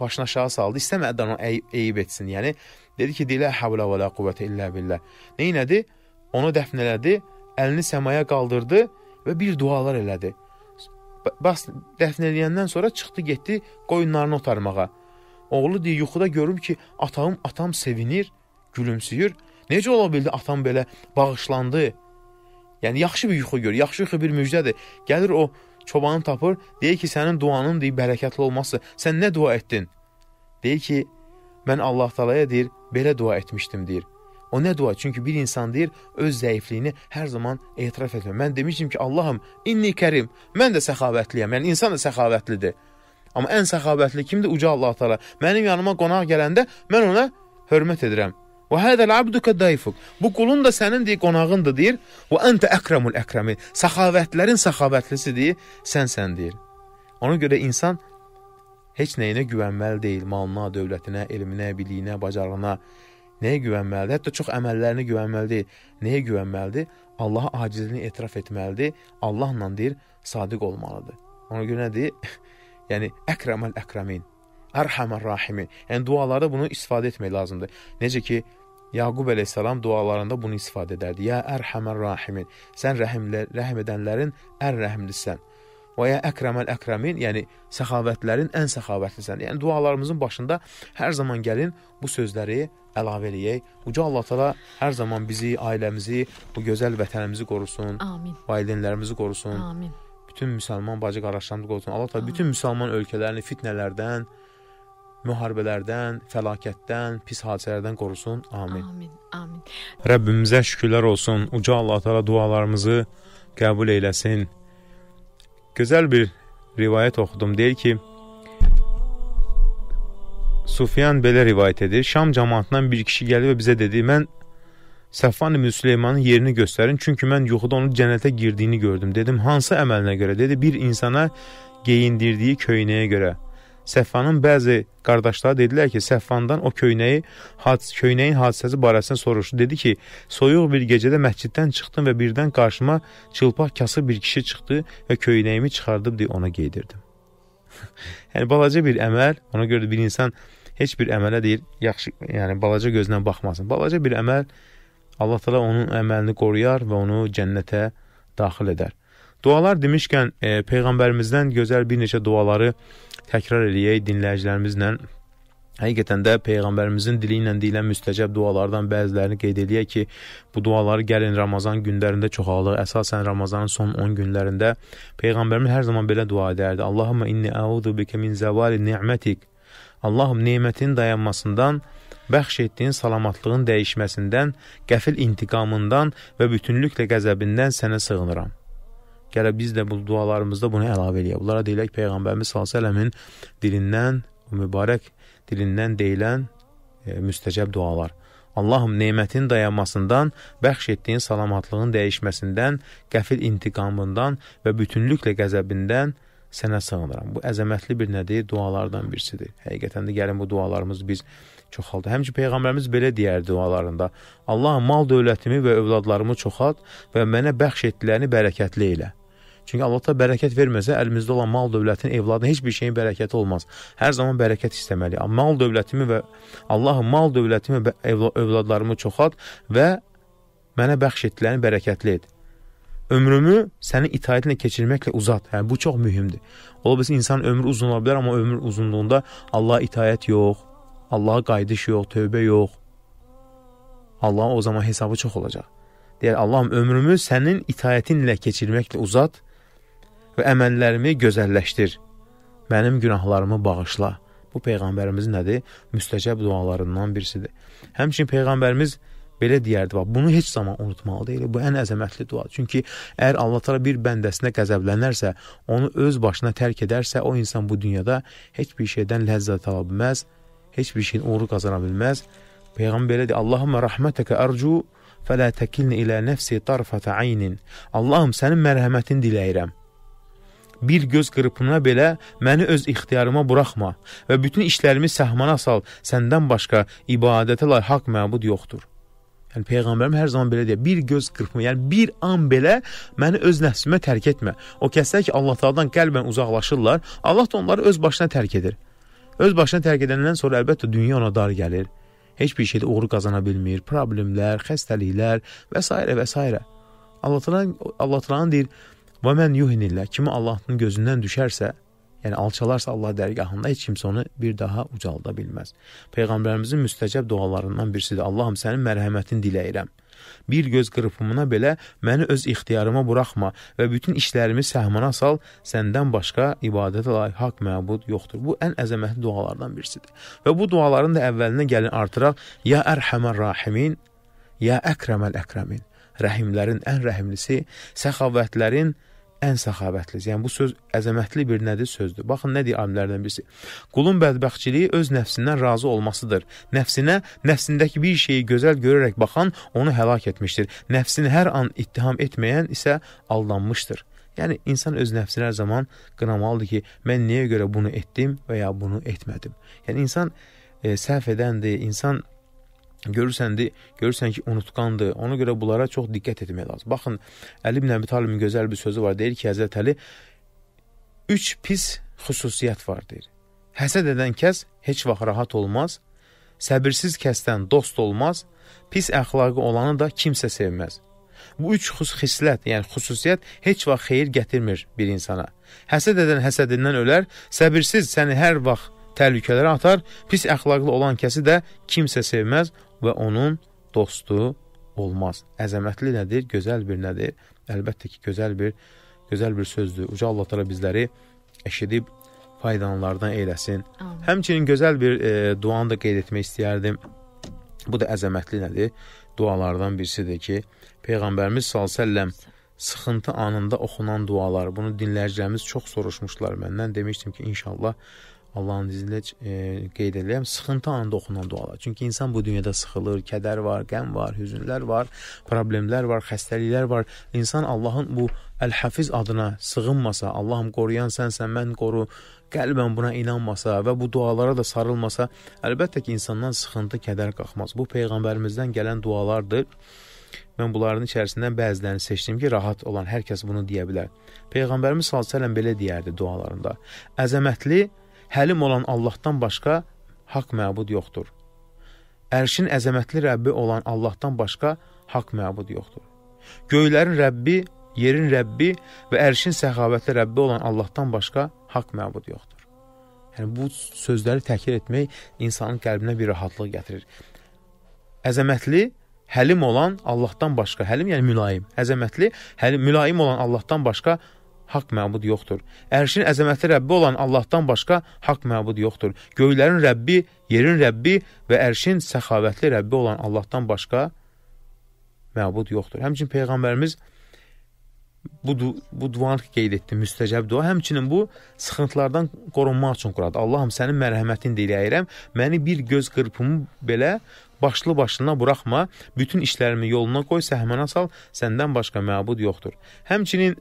başını aşağı saldı. İstəmədi onu eyib etsin. Yəni dedi ki, dilə havla və la quvvətə illə billah. Nə etdi? Onu dəfn elədi, əlini səmaya qaldırdı və bir dualar elədi. Bas dəfn eləyəndən sonra çıxdı, getdi qoyunlarını otarmağa. Oğlu deyir, yuxuda görüm ki, atam, atam sevinir, gülümsüyür. Necə ola bildi atam belə bağışlandı? Yəni yaxşı bir yuxu görür, yaxşı yuxu bir müjdədir. Gəlir o çobanı tapır, deyir ki, sənin duanın deyir bərəkətli olması. Sən nə dua etdin? Deyir ki, mən Allah Taala'ya deyir, belə dua etmişdim deyir. O nə dua? Çünki bir insan deyir, öz zəifliyini hər zaman etiraf etmir. Mən demişdim ki, Allahım, inni kərim, mən də səxavətliyəm. Yəni, insan da səxavətlidir. Amma ən səxavətli kimdir? Uca Allah Teala. Mənim yanıma qonaq gələndə mən ona hörmət edirəm. Və hədəl abduka dayfuk. Bu qulun da sənindir, qonağındır deyir. Və əntə əkrəmul əkrəmi. Səxavətlərin səxavətlisi deyir, sənsən deyir. Ona görə insan heç nəyinə güvənməli deyil, malına, dövlətinə, elminə, biliyinə, bacarığına. Nəyə güvənməlidir? Hətta çox əməllərinə güvənməli deyil. Nəyə güvənməlidir? Allaha acizliyini etiraf etməlidir. Allahla deyir, sadiq olmalıdır. Ona görə nədir? yəni əkramal əkramin, ərhamər rahimin. Yəni dualarda bunu istifadə etmək lazımdır. Necə ki Yaqub əleyhissalam dualarında bunu istifadə edərdi. Ya ərhamər rahimin. Sən rəhimlə rəhm edənlərin ər rəhimlisən. Və ya əkrəməl əkrəmin, yəni səxavətlərin ən səxavətlisən. Yəni dualarımızın başında hər zaman gəlin bu sözləri əlavə eləyək. Uca Allah təala hər zaman bizi, ailəmizi, bu gözəl vətənimizi qorusun. Amin. Valideynlərimizi qorusun. Amin. Bütün müsəlman bacı qardaşlarımızı qorusun. Allah təala bütün müsəlman ölkələrini fitnələrdən, müharibələrdən, fəlakətdən, pis hadisələrdən qorusun. Amin. Amin. Amin. Rəbbimizə şükürlər olsun. Uca Allah təala dualarımızı qəbul eyləsin gözəl bir rivayət oxudum. Deyir ki, Sufyan belə rivayət edir. Şam cəmaatından bir kişi gəldi və bizə dedi, mən Səffan ibn Süleymanın yerini göstərin, çünki mən yuxuda onun cənnətə girdiyini gördüm. Dedim, hansı əməlinə görə? Dedi, bir insana geyindirdiyi köynəyə görə. Səhvanın bəzi qardaşları dedilər ki, Səhvandan o köynəyi, hadis, köynəyin hadisəsi barəsində soruşdu. Dedi ki, soyuq bir gecədə məsciddən çıxdım və birdən qarşıma çılpaq kasıb bir kişi çıxdı və köynəyimi çıxardıb deyə ona geydirdim. yəni balaca bir əməl, ona görə bir insan heç bir əmələ deyir, yaxşı, yəni balaca gözlə baxmasın. Balaca bir əməl Allah təala onun əməlini qoruyar və onu cənnətə daxil edər. Dualar demişkən, e, peyğəmbərimizdən gözəl bir neçə duaları təkrar eləyək dinləyicilərimizlə. Həqiqətən də Peyğəmbərimizin dili ilə deyilən müstəcəb dualardan bəzilərini qeyd eləyək ki, bu duaları gəlin Ramazan günlərində çoxalır. Əsasən Ramazanın son 10 günlərində Peyğəmbərimiz hər zaman belə dua edərdi. Allahumma inni a'udhu bika min zavali ni'matik. Allahım nemətin dayanmasından, bəxş etdiyin salamatlığın dəyişməsindən, qəfil intiqamından və bütünlüklə qəzəbindən sənə sığınıram. Gələ biz də bu dualarımızda bunu əlavə eləyək. Bunlara deyilək Peyğəmbərimiz s.ə.v-in dilindən, o mübarək dilindən deyilən e, müstəcəb dualar. Allahım, neymətin dayanmasından, bəxş etdiyin salamatlığın dəyişməsindən, qəfil intiqamından və bütünlüklə qəzəbindən sənə sığınıram. Bu əzəmətli bir nədir? Dualardan birisidir. Həqiqətən də gəlin bu dualarımız biz çoxaldı. Həmçə Peyğəmbərimiz belə deyər dualarında, Allah mal dövlətimi və övladlarımı çoxalt və mənə bəxş etdilərini bərəkətli elə. Çünki Allah da bərəkət verməsə əlimizdə olan mal dövlətin, evladın heç bir şeyin bərəkəti olmaz. Hər zaman bərəkət istəməliyik. Mal dövlətimi və Allahım mal dövlətimi və övladlarımı çoxalt və mənə bəxş etdilərini bərəkətli et. Ömrümü sənin itaətlə keçirməklə uzat. Yəni bu çox mühümdür. Ola bilsin insan ömrü uzun ola bilər, amma ömür uzunluğunda Allah'a itaət yox, Allah'a qayıdış yox, tövbə yox. Allahın o zaman hesabı çox olacaq. Deyər Allahım ömrümü sənin itaətinlə keçirməklə uzat və əməllərimi gözəlləşdir. Mənim günahlarımı bağışla. Bu peyğəmbərimiz nədir? Müstəcəb dualarından birisidir. Həmçinin peyğəmbərimiz belə deyərdi. Bax, bunu heç zaman unutmalı deyil. Bu ən əzəmətli duadır. Çünki əgər Allah təala bir bəndəsinə qəzəblənərsə, onu öz başına tərk edərsə, o insan bu dünyada heç bir şeydən ləzzət ala bilməz, heç bir şeyin uğuru qazana bilməz. Peyğəmbər belə deyir: "Allahumma rahmeteke arju, fələ təkilni ilə nəfsi tarfata aynin." Allahım, sənin mərhəmətini diləyirəm bir göz qırpımına belə məni öz ixtiyarıma buraxma və bütün işlərimi səhmana sal, səndən başqa ibadətə layiq məbud yoxdur. Yəni peyğəmbərim hər zaman belə deyir, bir göz qırpma, yəni bir an belə məni öz nəfsimə tərk etmə. O kəslər ki, Allah Taala'dan qəlbən uzaqlaşırlar, Allah da onları öz başına tərk edir. Öz başına tərk edəndən sonra əlbəttə dünya ona dar gəlir. Heç bir şeydə uğur qazana bilmir, problemlər, xəstəliklər və s. və s. Allah Taala Allah Taala deyir: Və mən yuhinillə kimi Allahın gözündən düşərsə, yəni alçalarsa Allah dərgahında heç kimsə onu bir daha ucalda bilməz. Peyğəmbərimizin müstəcəb dualarından birisidir. Allahım sənin mərhəmətin diləyirəm. Bir göz qırpımına belə məni öz ixtiyarıma buraxma və bütün işlərimi səhmana sal, səndən başqa ibadətə layiq haqq məbud yoxdur. Bu ən əzəmətli dualardan birisidir. Və bu duaların da əvvəlinə gəlin artıraq, ya ərhəmər rahimin, ya əkrəməl əkrəmin. Rəhimlərin ən rəhimlisi, səxavətlərin ən səxavətliz. Yəni bu söz əzəmətli bir nədir sözdür. Baxın nə deyir alimlərdən birisi. Qulun bədbəxtçiliyi öz nəfsindən razı olmasıdır. Nəfsinə, nəfsindəki bir şeyi gözəl görərək baxan onu həlak etmişdir. Nəfsini hər an ittiham etməyən isə aldanmışdır. Yəni insan öz nəfsini hər zaman qınamalıdır ki, mən niyə görə bunu etdim və ya bunu etmədim. Yəni insan e, səhv edəndir, insan Görürsəndir, görürsən ki, unutqandır. Ona görə bunlara çox diqqət etmək lazımdır. Baxın, Əli ibn Əbi Talibin gözəl bir sözü var. Deyir ki, Həzrət Əli 3 pis xüsusiyyət var deyir. Həsəd edən kəs heç vaxt rahat olmaz. Səbirsiz kəsdən dost olmaz. Pis əxlaqı olanı da kimsə sevməz. Bu üç xüs xislət, yəni xüsusiyyət heç vaxt xeyir gətirmir bir insana. Həsəd edən həsədindən ölər, səbirsiz səni hər vaxt təhlükələrə atar, pis əxlaqlı olan kəsi də kimsə sevməz, və onun dostu olmaz. Əzəmətli nədir? Gözəl bir nədir? Əlbəttə ki, gözəl bir gözəl bir sözdür. Uca Allah təala bizləri eşidib faydalanlardan eyləsin. Amin. Həmçinin gözəl bir e, duanı da qeyd etmək istəyərdim. Bu da əzəmətli nədir? Dualardan birisidir ki, Peyğəmbərimiz s.ə.v sıxıntı anında oxunan dualar. Bunu dinləyicilərimiz çox soruşmuşlar məndən. Demişdim ki, inşallah Allahın iznilə e, qeyd edirəm, sıxıntı anında oxunan dualar. Çünki insan bu dünyada sıxılır, kədər var, qəm var, hüzünlər var, problemlər var, xəstəliklər var. İnsan Allahın bu Əl-Hafiz adına sığınmasa, Allahım qoruyan sənsən, mən qoru, qəlbən buna inanmasa və bu dualara da sarılmasa, əlbəttə ki, insandan sıxıntı, kədər qalxmaz. Bu peyğəmbərimizdən gələn dualardır. Mən bunların içərisindən bəzilərini seçdim ki, rahat olan hər kəs bunu deyə bilər. Peyğəmbərimiz sallallahu əleyhi və səlləm belə deyərdi dualarında. Əzəmətli həlim olan Allahdan başqa haqq məbud yoxdur. Ərşin əzəmətli Rəbbi olan Allahdan başqa haqq məbud yoxdur. Göylərin Rəbbi, yerin Rəbbi və ərşin səxavətli Rəbbi olan Allahdan başqa haqq məbud yoxdur. Yəni, bu sözləri təkir etmək insanın qəlbinə bir rahatlıq gətirir. Əzəmətli, həlim olan Allahdan başqa, həlim yəni mülayim, əzəmətli, həlim, mülayim olan Allahdan başqa haqq məbud yoxdur. Ərşin əzəməti Rəbbi olan Allahdan başqa haqq məbud yoxdur. Göylərin Rəbbi, yerin Rəbbi və ərşin səxavətli Rəbbi olan Allahdan başqa məbud yoxdur. Həmçin Peyğəmbərimiz bu, du bu duanı qeyd etdi, müstəcəb dua. Həmçinin bu, sıxıntılardan qorunmaq üçün quradı. Allahım, sənin mərhəmətin diləyirəm, məni bir göz qırpımı belə başlı başına buraxma, bütün işlərimi yoluna qoy, səhmənə sal, səndən başqa məbud yoxdur. Həmçinin,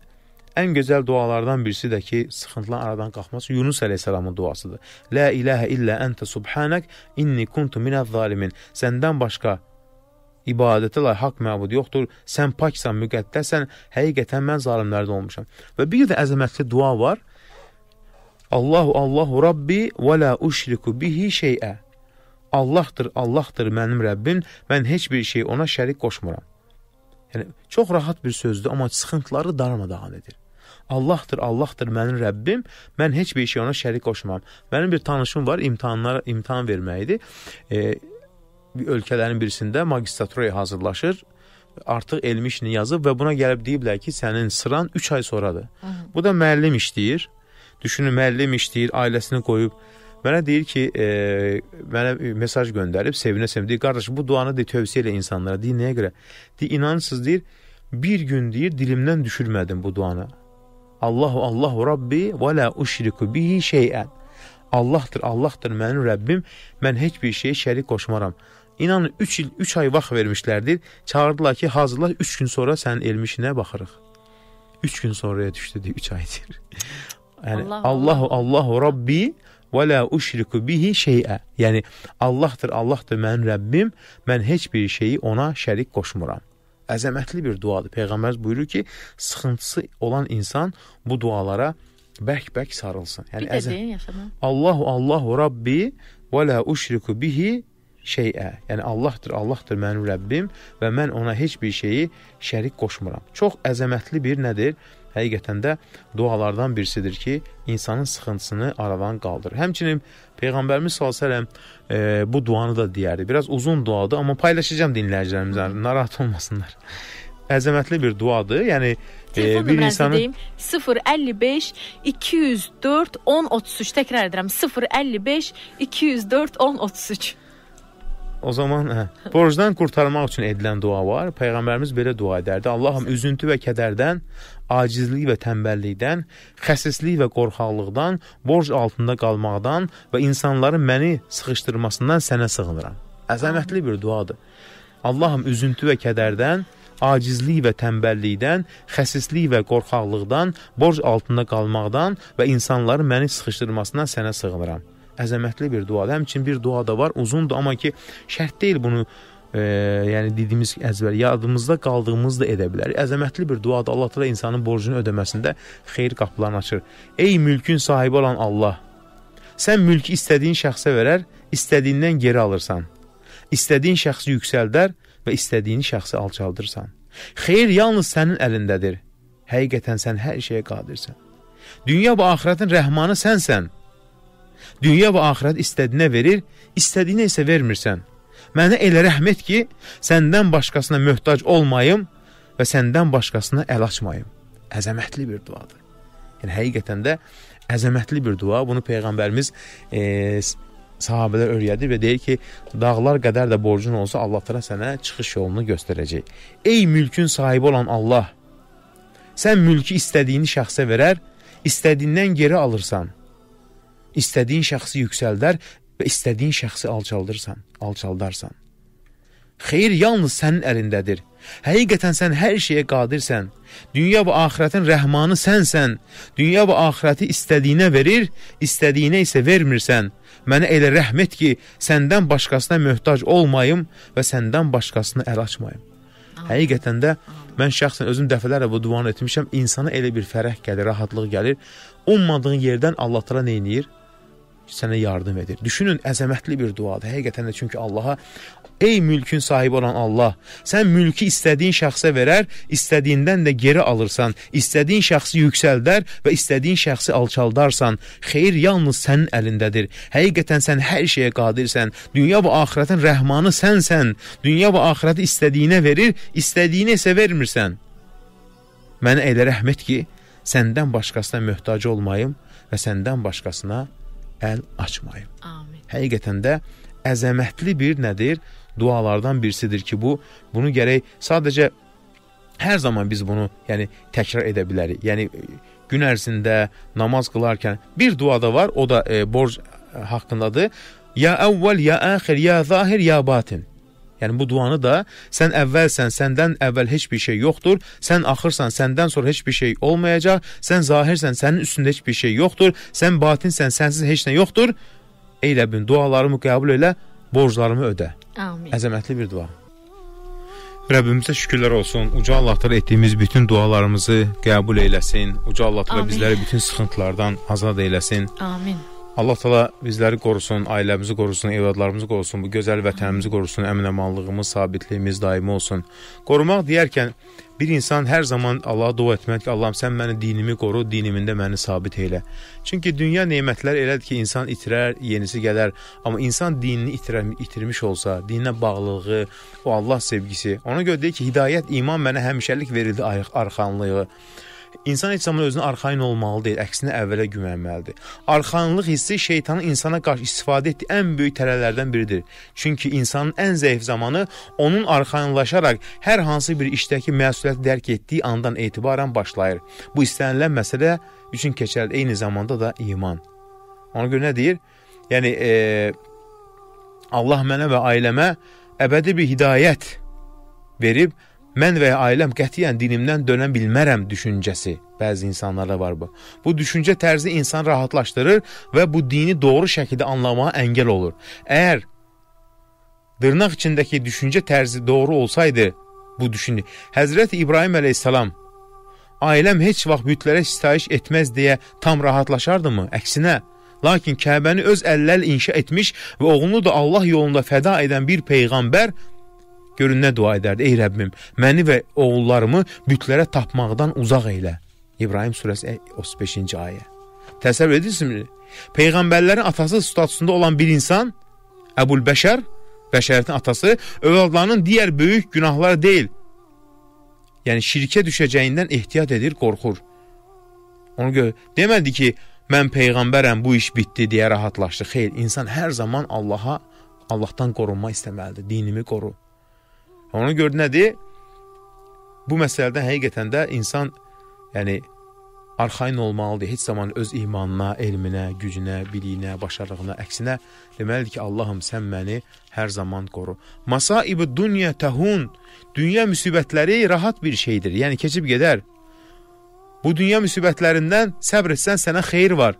ən gözəl dualardan birisi də ki, sıxıntıların aradan qalxması Yunus əleyhissalamın duasıdır. La ilahə illə entə subhanak inni kuntu minəz zalimin. Səndən başqa ibadətə layiq haqq məbud yoxdur. Sən paksan, müqəddəsən. Həqiqətən mən zalimlərdən olmuşam. Və bir də əzəmətli dua var. Allahu Allahu Rabbi və la uşriku bihi şeyə. Allahdır, Allahdır mənim Rəbbim. Mən heç bir şey ona şərik qoşmuram. Yəni çox rahat bir sözdür, amma sıxıntıları darmadağın edir. Allahdır, Allahdır mənim Rəbbim. Mən heç bir şey ona şərik qoşmam. Mənim bir tanışım var, imtahanlara imtahan verməkdir. E, ölkələrin birisində magistraturaya hazırlaşır artıq elmi işini yazıb və buna gəlib deyiblər ki, sənin sıran 3 ay sonradır. Hı. Bu da müəllim işləyir. Düşünün, müəllim işləyir, ailəsini qoyub. Mənə deyir ki, e, mənə mesaj göndərib, sevinə-sevinə deyir, qardaş, bu duanı deyir, tövsiyə elə insanlara. Deyir, nəyə görə? Deyir, inanırsınız, deyir, bir gün deyir, dilimdən düşürmədim bu duanı. Allahu Allahu Rabbi və la uşriku bihi şeyən. Allahdır, Allahdır mənim Rəbbim, mən heç bir şeyə şərik qoşmaram. İnanın 3 il 3 ay vaxt vermişlərdir. Çağırdılar ki, hazırla 3 gün sonra sənin elmişinə baxırıq. 3 gün sonraya düşdü deyə 3 aydır. yəni Allahu Allahu, Allahu Rabbi və la uşriku bihi şeyə. Yəni Allahdır, Allahdır mənim Rəbbim, mən heç bir şeyi ona şərik qoşmuram əzəmətli bir duadır. Peyğəmbər buyurur ki, sıxıntısı olan insan bu dualara bərk-bərk sarılsın. Yəni bir əzəm. Deyin, Allahu Allahu Rabbi və la uşriku bihi şeyə. Yəni Allahdır, Allahdır mənim Rəbbim və mən ona heç bir şeyi şərik qoşmuram. Çox əzəmətli bir nədir? Həqiqətən də dualardan birisidir ki, insanın sıxıntısını aradan qaldırır. Həmçinin Peyğəmbərimiz sallallahu e, bu duanı da deyərdi. Biraz uzun duadır, amma paylaşacağım dinləyicilərimizə, narahat olmasınlar. Əzəmətli bir duadır. Yəni Telefon e, bir insanın deyim, 055 204 1033 təkrar edirəm. 055 204 1033. O zaman hə, borcdan qurtarmaq üçün edilən dua var. Peyğəmbərimiz belə dua edərdi. Allahım üzüntü və kədərdən acizlik və tənbəllikdən, xəsislik və qorxaqlıqdan, borc altında qalmaqdan və insanların məni sıxışdırmasından sənə sığınıram. Əzəmətli bir duadır. Allahım üzüntü və kədərdən, acizlik və tənbəllikdən, xəsislik və qorxaqlıqdan, borc altında qalmaqdan və insanların məni sıxışdırmasından sənə sığınıram. Əzəmətli bir duadır. Həmçin bir dua da var, uzundur, amma ki, şərt deyil bunu e, yəni dediyimiz əzbər yadımızda qaldığımız da edə bilər. Əzəmətli bir duadır. Allah təala insanın borcunu ödəməsində xeyir qapılarını açır. Ey mülkün sahibi olan Allah, sən mülkü istədiyin şəxsə verər, istədiyindən geri alırsan. İstədiyin şəxsi yüksəldər və istədiyini şəxsi alçaldırsan. Xeyir yalnız sənin əlindədir. Həqiqətən sən hər şeyə qadirsən. Dünya və axirətin rəhmanı sənsən. Dünya və axirət istədiyinə verir, istədiyinə isə vermirsən. Mənə elə rəhm et ki, səndən başqasına möhtac olmayım və səndən başqasına əl açmayım. Əzəmətli bir duadır. Yəni həqiqətən də əzəmətli bir dua. Bunu peyğəmbərimiz e, sahabələr öyrədir və deyir ki, dağlar qədər də borcun olsa Allah təala sənə çıxış yolunu göstərəcək. Ey mülkün sahibi olan Allah, sən mülkü istədiyini şəxsə verər, istədiyindən geri alırsan. İstədiyin şəxsi yüksəldər, və istədiyin şəxsi alçaldırsan, alçaldarsan. Xeyir yalnız sənin əlindədir. Həqiqətən sən hər şeyə qadirsən. Dünya və axirətin rəhmanı sənsən. Dünya və axirəti istədiyinə verir, istədiyinə isə vermirsən. Mənə elə rəhm et ki, səndən başqasına möhtac olmayım və səndən başqasına əl açmayım. Həqiqətən də mən şəxsən özüm dəfələrlə bu duanı etmişəm. İnsana elə bir fərəh gəlir, rahatlıq gəlir. Ummadığın yerdən Allah təala nə edir? sənə yardım edir. Düşünün, əzəmətli bir duadır. Həqiqətən də çünki Allaha Ey mülkün sahibi olan Allah, sən mülkü istədiyin şəxsə verər, istədiyindən də geri alırsan, istədiyin şəxsi yüksəldər və istədiyin şəxsi alçaldarsan. Xeyir yalnız sənin əlindədir. Həqiqətən sən hər şeyə qadirsən. Dünya və axirətin rəhmanı sənsən. Dünya və axirəti istədiyinə verir, istədiyinə isə vermirsən. Mənə elə rəhmət ki, səndən başqasına möhtac olmayım və səndən başqasına əl açmayın. Amin. Həqiqətən də əzəmətli bir nədir? Dualardan birisidir ki, bu bunu gərək sadəcə hər zaman biz bunu, yəni təkrar edə bilərik. Yəni gün ərzində namaz qılarkən bir dua da var, o da e, borc haqqındadır. Ya əvvəl, ya axir, ya zahir, ya batin. Yəni bu duanı da sən əvvəlsən, səndən əvvəl heç bir şey yoxdur, sən axırsan, səndən sonra heç bir şey olmayacaq, sən zahirsən, sənin üstündə heç bir şey yoxdur, sən batinsən, sənsiz heç nə yoxdur. Ey Rəbbim, dualarımı qəbul elə, borclarımı ödə. Amin. Əzəmətli bir dua. Rəbbimizə şükürlər olsun. Uca Allah təala etdiyimiz bütün dualarımızı qəbul eyləsin. Uca Allah təala bizləri bütün sıxıntılardan azad eyləsin. Amin. Allah təala bizləri qorusun, ailəmizi qorusun, evladlarımızı qorusun, bu gözəl vətənimizi qorusun, əmin-əmanlığımız, sabitliyimiz daimi olsun. Qorumaq deyərkən bir insan hər zaman Allaha dua etmək ki, Allahım sən məni dinimi qoru, dinimində məni sabit elə. Çünki dünya nemətlər elədir ki, insan itirər, yenisi gələr, amma insan dinini itirər, itirmiş olsa, dininə bağlılığı, o Allah sevgisi. Ona görə deyir ki, hidayət, iman mənə həmişəlik verildi arxanlığı. İnsan heç zaman özünə arxayın olmalı deyil, əksinə əvvələ güvənməlidir. Arxayınlıq hissi şeytanın insana qarşı istifadə etdiyi ən böyük tərələrdən biridir. Çünki insanın ən zəif zamanı onun arxayınlaşaraq hər hansı bir işdəki məsuliyyəti dərk etdiyi andan etibarən başlayır. Bu istənilən məsələ üçün keçərli eyni zamanda da iman. Ona görə nə deyir? Yəni e, Allah mənə və ailəmə əbədi bir hidayət verib mən və ya ailəm qətiyyən dinimdən dönə bilmərəm düşüncəsi bəzi insanlarda var bu. Bu düşüncə tərzi insan rahatlaşdırır və bu dini doğru şəkildə anlamağa əngəl olur. Əgər dırnaq içindəki düşüncə tərzi doğru olsaydı, bu düşünü Həzrət İbrahim əleyhissalam ailəm heç vaxt bütlərə sitayiş etməz deyə tam rahatlaşardımı? Əksinə, lakin Kəbəni öz əllərlə inşa etmiş və oğlunu da Allah yolunda fəda edən bir peyğəmbər Görün nə dua edərdi. Ey Rəbbim, məni və oğullarımı bütlərə tapmaqdan uzaq elə. İbrahim surəsi 35-ci ayə. Təsəvvür edirsinizmi? Peyğəmbərlərin atası statusunda olan bir insan Əbul Bəşər, bəşəriyyətin atası, övladlarının digər böyük günahları deyil. Yəni şirkə düşəcəyindən ehtiyat edir, qorxur. Onu gör, demədi ki, mən peyğəmbərəm, bu iş bitdi deyə rahatlaşdı. Xeyr, insan hər zaman Allaha, Allahdan qorunma istəməlidir. Dinimi qoru. Ona görə nədir? Bu məsələdə həqiqətən də insan yəni arxayın olmalıdır. Heç zaman öz imanına, elminə, gücünə, biliyinə, başarığına, əksinə deməlidir ki, Allahım sən məni hər zaman qoru. Masaib-i dünya təhun, dünya müsibətləri rahat bir şeydir. Yəni keçib gedər. Bu dünya müsibətlərindən səbr etsən sənə xeyir var.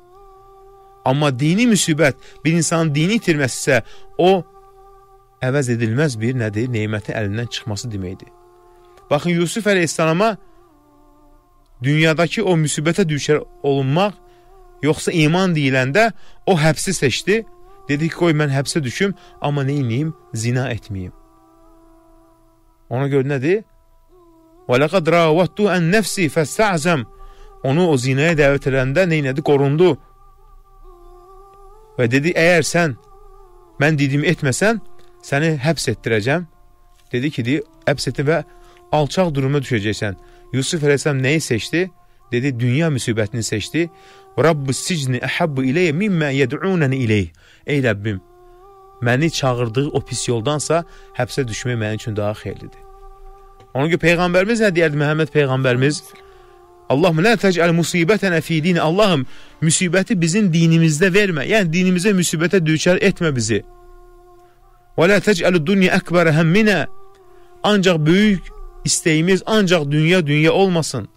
Amma dini müsibət, bir insanın dini itirməsi isə o əvəz edilməz bir nədir? Neyməti əlindən çıxması deməkdir. Baxın, Yusuf əleyhissalama dünyadakı o müsibətə düşər olunmaq, yoxsa iman deyiləndə o həbsi seçdi, dedi ki, qoy mən həbsə düşüm, amma neyniyim? Zina etməyim. Ona görə nədir? وَلَقَدْ رَاوَتْتُ أَنْ نَفْسِ فَاسْتَعْزَمْ Onu o zinaya dəvət edəndə neynədi? Qorundu. Və dedi, əgər sən mən dediyimi etməsən, səni həbs etdirəcəm. Dedi ki, deyir, həbs etdi və alçaq duruma düşəcəksən. Yusuf əleyhissalam nəyi seçdi? Dedi, dünya müsibətini seçdi. Rabbus sicni əhabbu iləyə mimmə yəd'unəni iləy. Ey Rəbbim, məni çağırdığı o pis yoldansa həbsə düşmək mənim üçün daha xeyirlidir. Ona görə peyğəmbərimiz nə deyirdi Məhəmməd peyğəmbərimiz? Allahım, lə təcəl musibətənə fi dini. Allahım, müsibəti bizim dinimizdə vermə. Yəni dinimizə müsibətə düçar etmə bizi. Ve la tec'elü dünya ekbere hemmine. Ancak büyük isteğimiz ancak dünya dünya olmasın.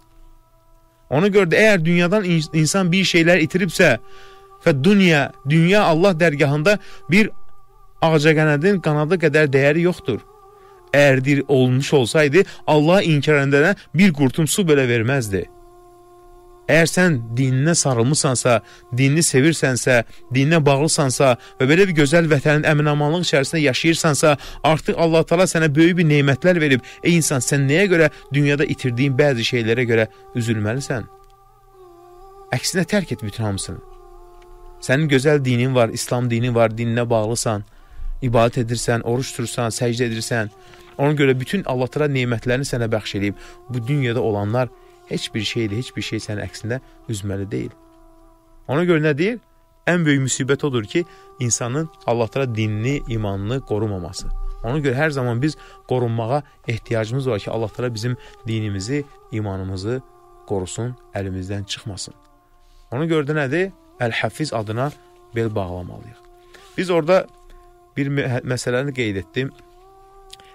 Ona göre de eğer dünyadan insan bir şeyler itiripse fe dünya, dünya Allah dergahında bir ağacaganadın kanadı kadar değeri yoktur. Eğer olmuş olsaydı Allah inkarendene bir kurtum su bile vermezdi.'' Əgər sən dininə sarılmısansa, dinini sevirsənsə, dininə bağlısansa və belə bir gözəl vətənin əminamanlıq içərisində yaşayırsansa, artıq Allah Taala sənə böyük bir nemətlər verib. Ey insan, sən nəyə görə dünyada itirdiyin bəzi şeylərə görə üzülməlisən? Əksinə tərk et bütün hamısını. Sənin gözəl dinin var, İslam dini var, dininə bağlısan, ibadət edirsən, oruç tutursan, səcdə edirsən. Ona görə bütün Allah təala nemətlərini sənə bəxş eləyib. Bu dünyada olanlar heç bir şeylə heç bir şey sənin əksinə üzməli deyil. Ona görə nə deyir? Ən böyük müsibət odur ki, insanın Allah təala dinini, imanını qorumaması. Ona görə hər zaman biz qorunmağa ehtiyacımız var ki, Allah təala bizim dinimizi, imanımızı qorusun, əlimizdən çıxmasın. Ona görə də nədir? Əl-Hafiz adına bel bağlamalıyıq. Biz orada bir məsələni qeyd etdim.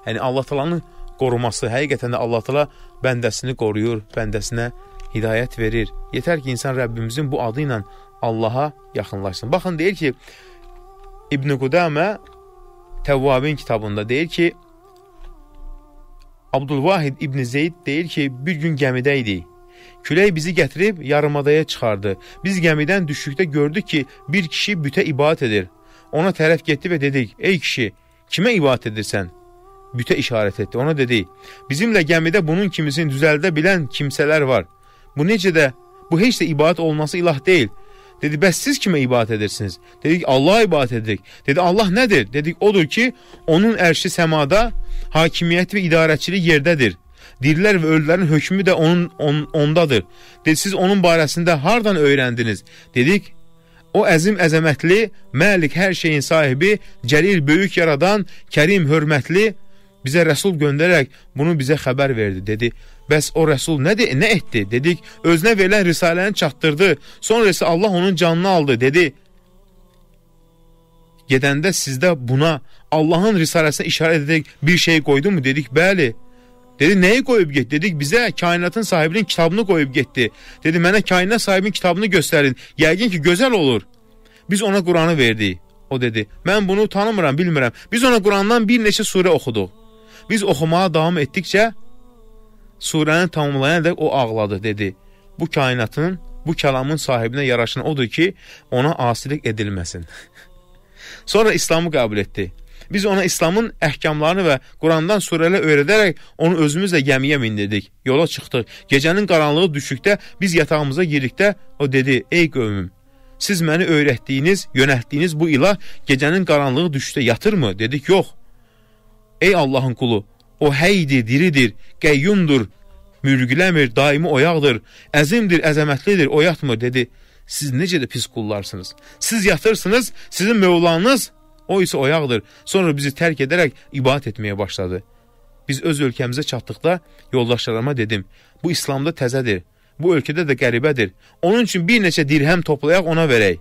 Yəni Allah təalanın qoruması həqiqətən də Allah təala bəndəsini qoruyur, bəndəsinə hidayət verir. Yetər ki, insan Rəbbimizin bu adı ilə Allaha yaxınlaşsın. Baxın deyir ki, İbn Qudamə Təvvabin kitabında deyir ki, Abdulvahid İbn Zeyd deyir ki, bir gün gəmidə idik. Külək bizi gətirib yarımadaya çıxardı. Biz gəmidən düşdükdə gördük ki, bir kişi bütə ibadət edir. Ona tərəf getdi və dedik, ey kişi, kimə ibadət edirsən? bütə işarət etdi. Ona dedi, bizimlə gəmidə bunun kimisini düzəldə bilən kimsələr var. Bu necə də, bu heç də ibadət olması ilah deyil. Dedi, bəs siz kimə ibadət edirsiniz? Dedik, Allah ibadət edirik. Dedi, Allah nədir? Dedik, odur ki, onun ərşi səmada, hakimiyyət və idarəçilik yerdədir. Dirlər və ölülərin hökmü də onun on, ondadır. Dedi, siz onun barəsində hardan öyrəndiniz? Dedik, O əzim əzəmətli, məlik hər şeyin sahibi, cəlil böyük yaradan, kərim hörmətli, Bizə rəsul göndərərək bunu bizə xəbər verdi, dedi. Bəs o rəsul nədir, nə etdi? Dedik, özünə verilən risaləni çatdırdı. Sonra isə Allah onun canını aldı, dedi. Gedəndə sizdə buna Allahın risaləsinə işarə edərək bir şey qoydu mu? Dedik, bəli. Dedi, nəyi qoyub get? Dedik, bizə kainatın sahibinin kitabını qoyub getdi. Dedi, mənə kainat sahibinin kitabını göstərin. Yəqin ki, gözəl olur. Biz ona Quranı verdik. O dedi, mən bunu tanımıram, bilmirəm. Biz ona Qurandan bir neçə surə oxuduq. Biz oxumağa davam etdikcə surəni tamamlayan edək o ağladı dedi. Bu kainatın, bu kəlamın sahibinə yaraşan odur ki, ona asilik edilməsin. Sonra İslamı qəbul etdi. Biz ona İslamın əhkamlarını və Qurandan surələ öyrədərək onu özümüzlə gəmiyə mindirdik. Yola çıxdıq. Gecənin qaranlığı düşükdə biz yatağımıza girdikdə o dedi: "Ey qövmüm, siz məni öyrətdiyiniz, yönəltdiyiniz bu ilah gecənin qaranlığı düşdü yatırmı?" Dedik: "Yox. Ey Allahın qulu, o heydir, diridir, qəyyumdur, mürgüləmir, daimi oyaqdır, əzimdir, əzəmətlidir, o yatmır, dedi. Siz necə də pis qullarsınız. Siz yatırsınız, sizin mövlanınız, o isə oyaqdır. Sonra bizi tərk edərək ibadət etməyə başladı. Biz öz ölkəmizə çatdıqda yoldaşlarıma dedim, bu İslamda təzədir, bu ölkədə də qəribədir. Onun üçün bir neçə dirhəm toplayaq ona verək.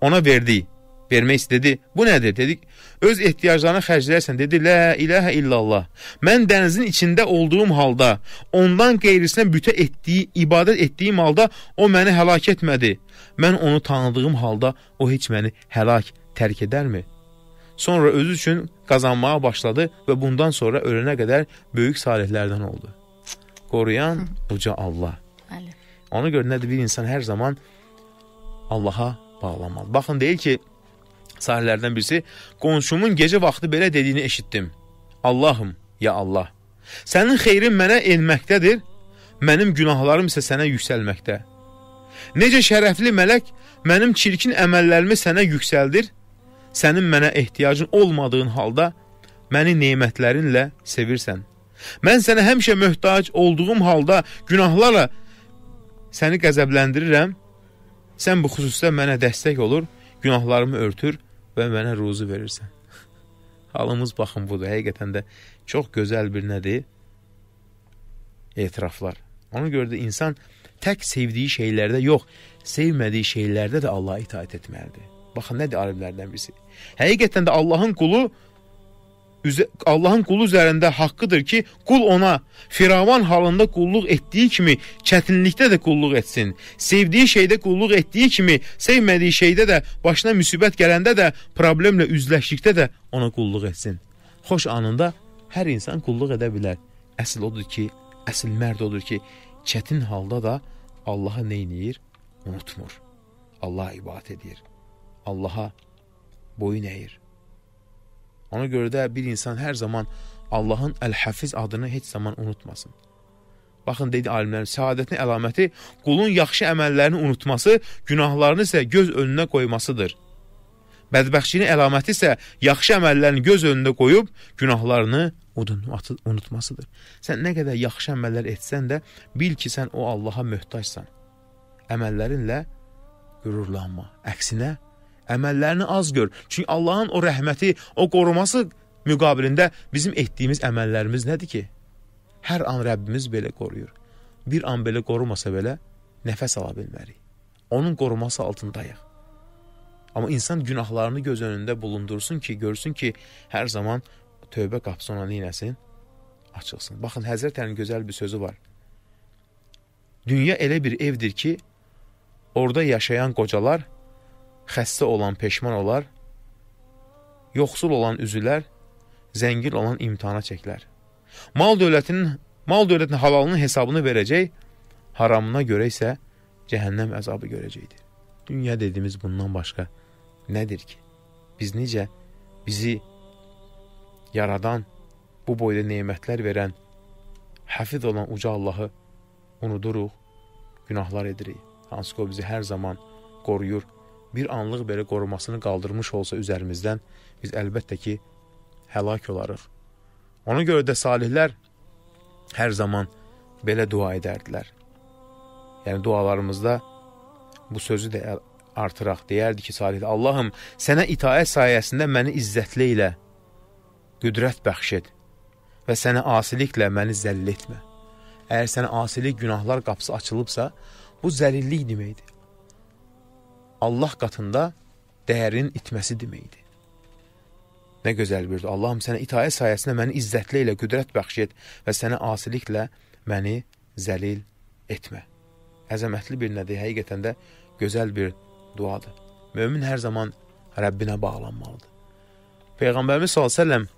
Ona verdik vermək istədi. Bu nədir? Dedik, öz ehtiyaclarına xərclərsən. Dedi, lə iləhə illallah. Mən dənizin içində olduğum halda, ondan qeyrisinə bütə etdiyi, ibadət etdiyim halda o məni həlak etmədi. Mən onu tanıdığım halda o heç məni həlak tərk edərmi? Sonra özü üçün qazanmağa başladı və bundan sonra ölənə qədər böyük salihlərdən oldu. Qoruyan buca Allah. Ona görə nədir bir insan hər zaman Allaha bağlamalı. Baxın deyir ki, Sahilərdən birisi, qonşumun gecə vaxtı belə dediyini eşitdim. Allahım, ya Allah, sənin xeyrin mənə elməkdədir, mənim günahlarım isə sənə yüksəlməkdə. Necə şərəfli mələk mənim çirkin əməllərimi sənə yüksəldir, sənin mənə ehtiyacın olmadığın halda məni neymətlərinlə sevirsən. Mən sənə həmişə möhtac olduğum halda günahlarla səni qəzəbləndirirəm, sən bu xüsusda mənə dəstək olur, günahlarımı örtür və mənə ruzu verirsən. Halımız baxın budur. Həqiqətən də çox gözəl bir nədir? Etiraflar. Ona görə də insan tək sevdiyi şeylərdə yox, sevmədiyi şeylərdə də Allaha itaat etməlidir. Baxın, nədir alimlərdən birisi? Həqiqətən də Allahın qulu Allahın qulu üzərində haqqıdır ki, qul ona firavan halında qulluq etdiyi kimi çətinlikdə də qulluq etsin. Sevdiyi şeydə qulluq etdiyi kimi, sevmədiyi şeydə də başına müsibət gələndə də, problemlə üzləşdikdə də ona qulluq etsin. Xoş anında hər insan qulluq edə bilər. Əsl odur ki, əsl mərd odur ki, çətin halda da Allaha neynir? Unutmur. Allah ibadət edir. Allaha boyun əyir. Ona görə də bir insan hər zaman Allahın Əl-Həfiz adını heç zaman unutmasın. Baxın, dedi alimlərin, səadətin əlaməti qulun yaxşı əməllərini unutması, günahlarını isə göz önünə qoymasıdır. Bədbəxçinin əlaməti isə yaxşı əməllərini göz önündə qoyub günahlarını unutmasıdır. Sən nə qədər yaxşı əməllər etsən də, bil ki, sən o Allaha möhtacsan. Əməllərinlə qürurlanma. Əksinə, Əməllərini az gör. Çünki Allahın o rəhməti, o qoruması müqabilində bizim etdiyimiz əməllərimiz nədir ki? Hər an Rəbbimiz belə qoruyur. Bir an belə qorumasa belə nəfəs ala bilmərik. Onun qoruması altındayıq. Amma insan günahlarını göz önündə bulundursun ki, görsün ki, hər zaman tövbə qapısı ona neynəsin? Açılsın. Baxın, Həzrət Əlin gözəl bir sözü var. Dünya elə bir evdir ki, orada yaşayan qocalar xəstə olan peşman olar, yoxsul olan üzülər, zəngin olan imtihana çəkilər. Mal dövlətinin, mal dövlətinin halalının hesabını verəcək, haramına görə isə cəhənnəm əzabı görəcəkdir. Dünya dediyimiz bundan başqa nədir ki? Biz necə bizi yaradan, bu boyda nemətlər verən, həfid olan uca Allahı unuduruq, günahlar edirik. Hansı ki, o bizi hər zaman qoruyur, bir anlıq belə qorumasını qaldırmış olsa üzərimizdən, biz əlbəttə ki, həlak olarıq. Ona görə də salihlər hər zaman belə dua edərdilər. Yəni, dualarımızda bu sözü də artıraq deyərdi ki, salihlər, Allahım, sənə itaət sayəsində məni izzətli ilə qüdrət bəxş et və sənə asiliklə məni zəll etmə. Əgər sənə asilik günahlar qapısı açılıbsa, bu zəlillik deməkdir. Allah qatında dəyərinin itməsi deməkdir. Nə gözəl bir dua. Allahım sənə itayət sayəsində məni izzətli ilə qüdrət bəxş et və sənə asiliklə məni zəlil etmə. Əzəmətli bir nədir, həqiqətən də gözəl bir duadır. Mömin hər zaman Rəbbinə bağlanmalıdır. Peyğəmbərimiz sallallahu əleyhi və səlləm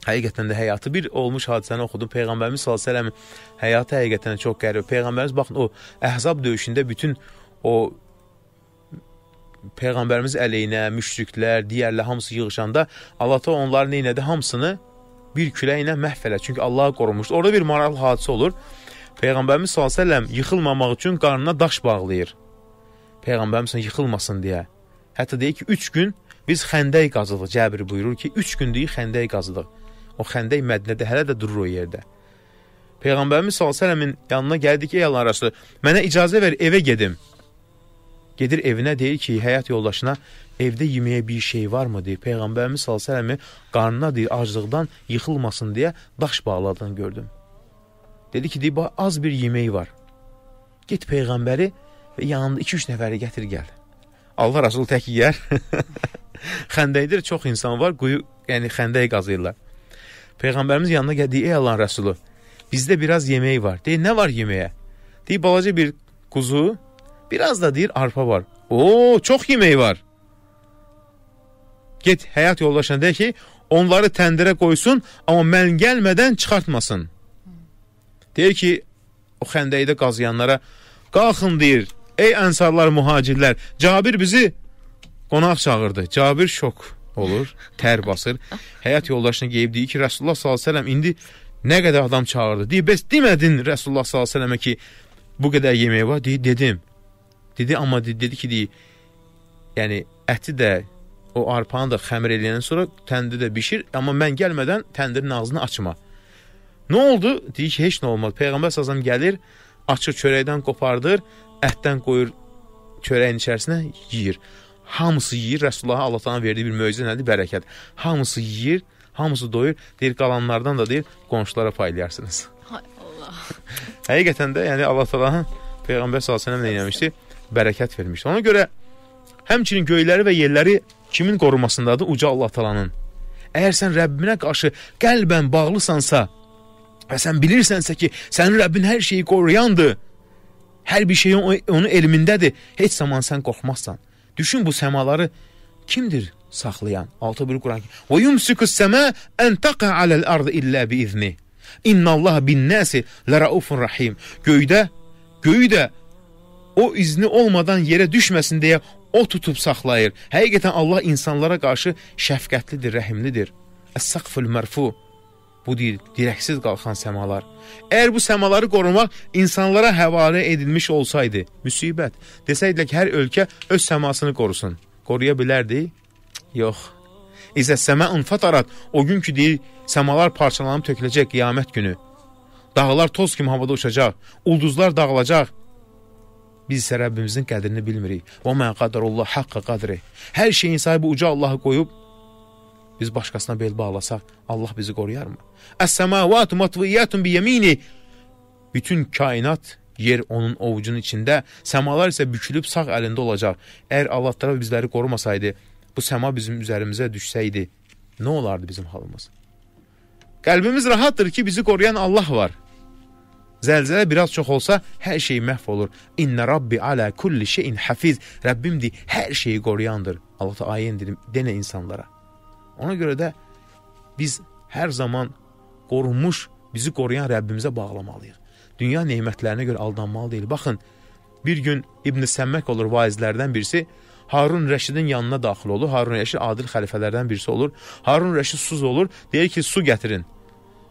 Həqiqətən də həyatı bir olmuş hadisəni oxudum. Peyğəmbərimiz sallallahu əleyhi və səlləm həyatı həqiqətən çox qəribə. Peyğəmbərimiz baxın o Əhzab döyüşündə bütün o peyğəmbərimiz əleyhinə müşriklər, digərlər hamısı yığılışanda Allah da onları nə etdi? Hamısını bir küləklə məhv elədi. Çünki Allah qorumuşdu. Orada bir maraqlı hadisə olur. Peyğəmbərimiz sallallahu əleyhi və səlləm yıxılmamaq üçün qarnına daş bağlayır. Peyğəmbərimiz yıxılmasın deyə. Hətta deyir ki, 3 gün biz xəndək qazıdıq. Cəbir buyurur ki, 3 gündür xəndək qazıdıq. O xəndək Mədinədə hələ də durur o yerdə. Peyğəmbərimiz sallallahu əleyhi və səlləmin yanına gəldi ki, ey Allah rəsulu, mənə icazə ver evə gedim. Gedir evinə deyir ki, həyat yoldaşına evdə yeməyə bir şey varmı deyir. Peyğəmbərimiz sallallahu əleyhi və səlləm qarnına deyir aclıqdan yıxılmasın deyə daş bağladığını gördüm. Dedi ki, deyir, az bir yemək var. Get peyğəmbəri və yanında 2-3 nəfəri gətir gəl. Allah Rasul tək yeyər. Xəndəkdir çox insan var, quyu, yəni xəndək qazıyırlar. Peyğəmbərimiz yanına gəldi, ey Allah Rasulü, bizdə biraz yemək var. Deyir, nə var yeməyə? Deyir, balaca bir quzu, Biraz da değil arpa var. Oo çok yemeği var. Get həyat yoldaşına de ki, onları təndirə qoysun, amma mən gəlmədən çıxartmasın. Deyir ki, o xəndəydə qazıyanlara, qalxın deyir, ey ənsarlar, muhacirlər, Cabir bizi qonaq çağırdı. Cabir şok olur, tər basır. Həyat yoldaşına geyib deyir ki, Rəsulullah s.ə.v indi nə qədər adam çağırdı. Deyir, bəs demədin Rəsulullah s.ə.və ki, bu qədər yemək var? Deyir, dedim. Dedi, amma dedi ki, deyir, yəni əti də, o arpanı da xəmir eləyəndən sonra təndi də bişir, amma mən gəlmədən təndirin ağzını açma. Nə oldu? Deyir ki, heç nə olmadı. Peyğəmbər sazam gəlir, açır çörəkdən qopardır, ətdən qoyur çörəyin içərisinə, yeyir. Hamısı yeyir, Rəsulullah Allahdan verdiyi bir möcüzə nədir? Bərəkət. Hamısı yeyir, hamısı doyur, deyir qalanlardan da deyir qonşulara paylayarsınız. Hay Allah. Həqiqətən də yəni Allah təala Peyğəmbər sallallahu əleyhi və səlləm nə etmişdi? bərəkət vermişdir. Ona görə həmçinin göyləri və yerləri kimin qorumasındadır? Uca Allah talanın. Əgər sən Rəbbinə qarşı qəlbən bağlısansa və sən bilirsənsə ki, sənin Rəbbin hər şeyi qoruyandır, hər bir şeyin onun elmindədir, heç zaman sən qorxmazsan. Düşün bu səmaları kimdir saxlayan? 6 bir Quran. Və yumsikus səma an taqa alal ard illa bi izni. İnna Allah bin nasi la raufun rahim. Göydə göyü də o izni olmadan yerə düşməsin deyə o tutub saxlayır. Həqiqətən Allah insanlara qarşı şəfqətlidir, rəhimlidir. Əs-saqful mərfu bu deyil, dirəksiz qalxan səmalar. Əgər bu səmaları qorumaq insanlara həvalə edilmiş olsaydı, müsibət, desəydilər ki, hər ölkə öz səmasını qorusun. Qoruya bilərdi? Yox. İzə səməun fatarat, o gün ki deyir, səmalar parçalanıb töküləcək qiyamət günü. Dağlar toz kimi havada uçacaq, ulduzlar dağılacaq, Biz isə Rəbbimizin qədrini bilmirik. O mən qadarullah haqqa qadri. Hər şeyin sahibi uca Allahı qoyub, biz başqasına bel bağlasaq, Allah bizi qoruyarmı? Əs-səmavatu matviyyatun biyemini. Bütün kainat yer onun ovucunun içində, səmalar isə bükülüb sağ əlində olacaq. Əgər Allah tərəf bizləri qorumasaydı, bu səma bizim üzərimizə düşsəydi, nə olardı bizim halımız? Qəlbimiz rahatdır ki, bizi qoruyan Allah var. Zəlzələ biraz çox olsa hər şey məhv olur. İnna Rabbi ala kulli şeyin hafiz. Rəbbimdir, hər şeyi qoruyandır. Allah da ayə indirim denə insanlara. Ona görə də biz hər zaman qorunmuş, bizi qoruyan Rəbbimizə bağlamalıyıq. Dünya nemətlərinə görə aldanmalı deyil. Baxın, bir gün İbn Səmmək olur vaizlərdən birisi, Harun Rəşidin yanına daxil olur. Harun Rəşid adil xəlifələrdən birisi olur. Harun Rəşid suz olur, deyir ki, su gətirin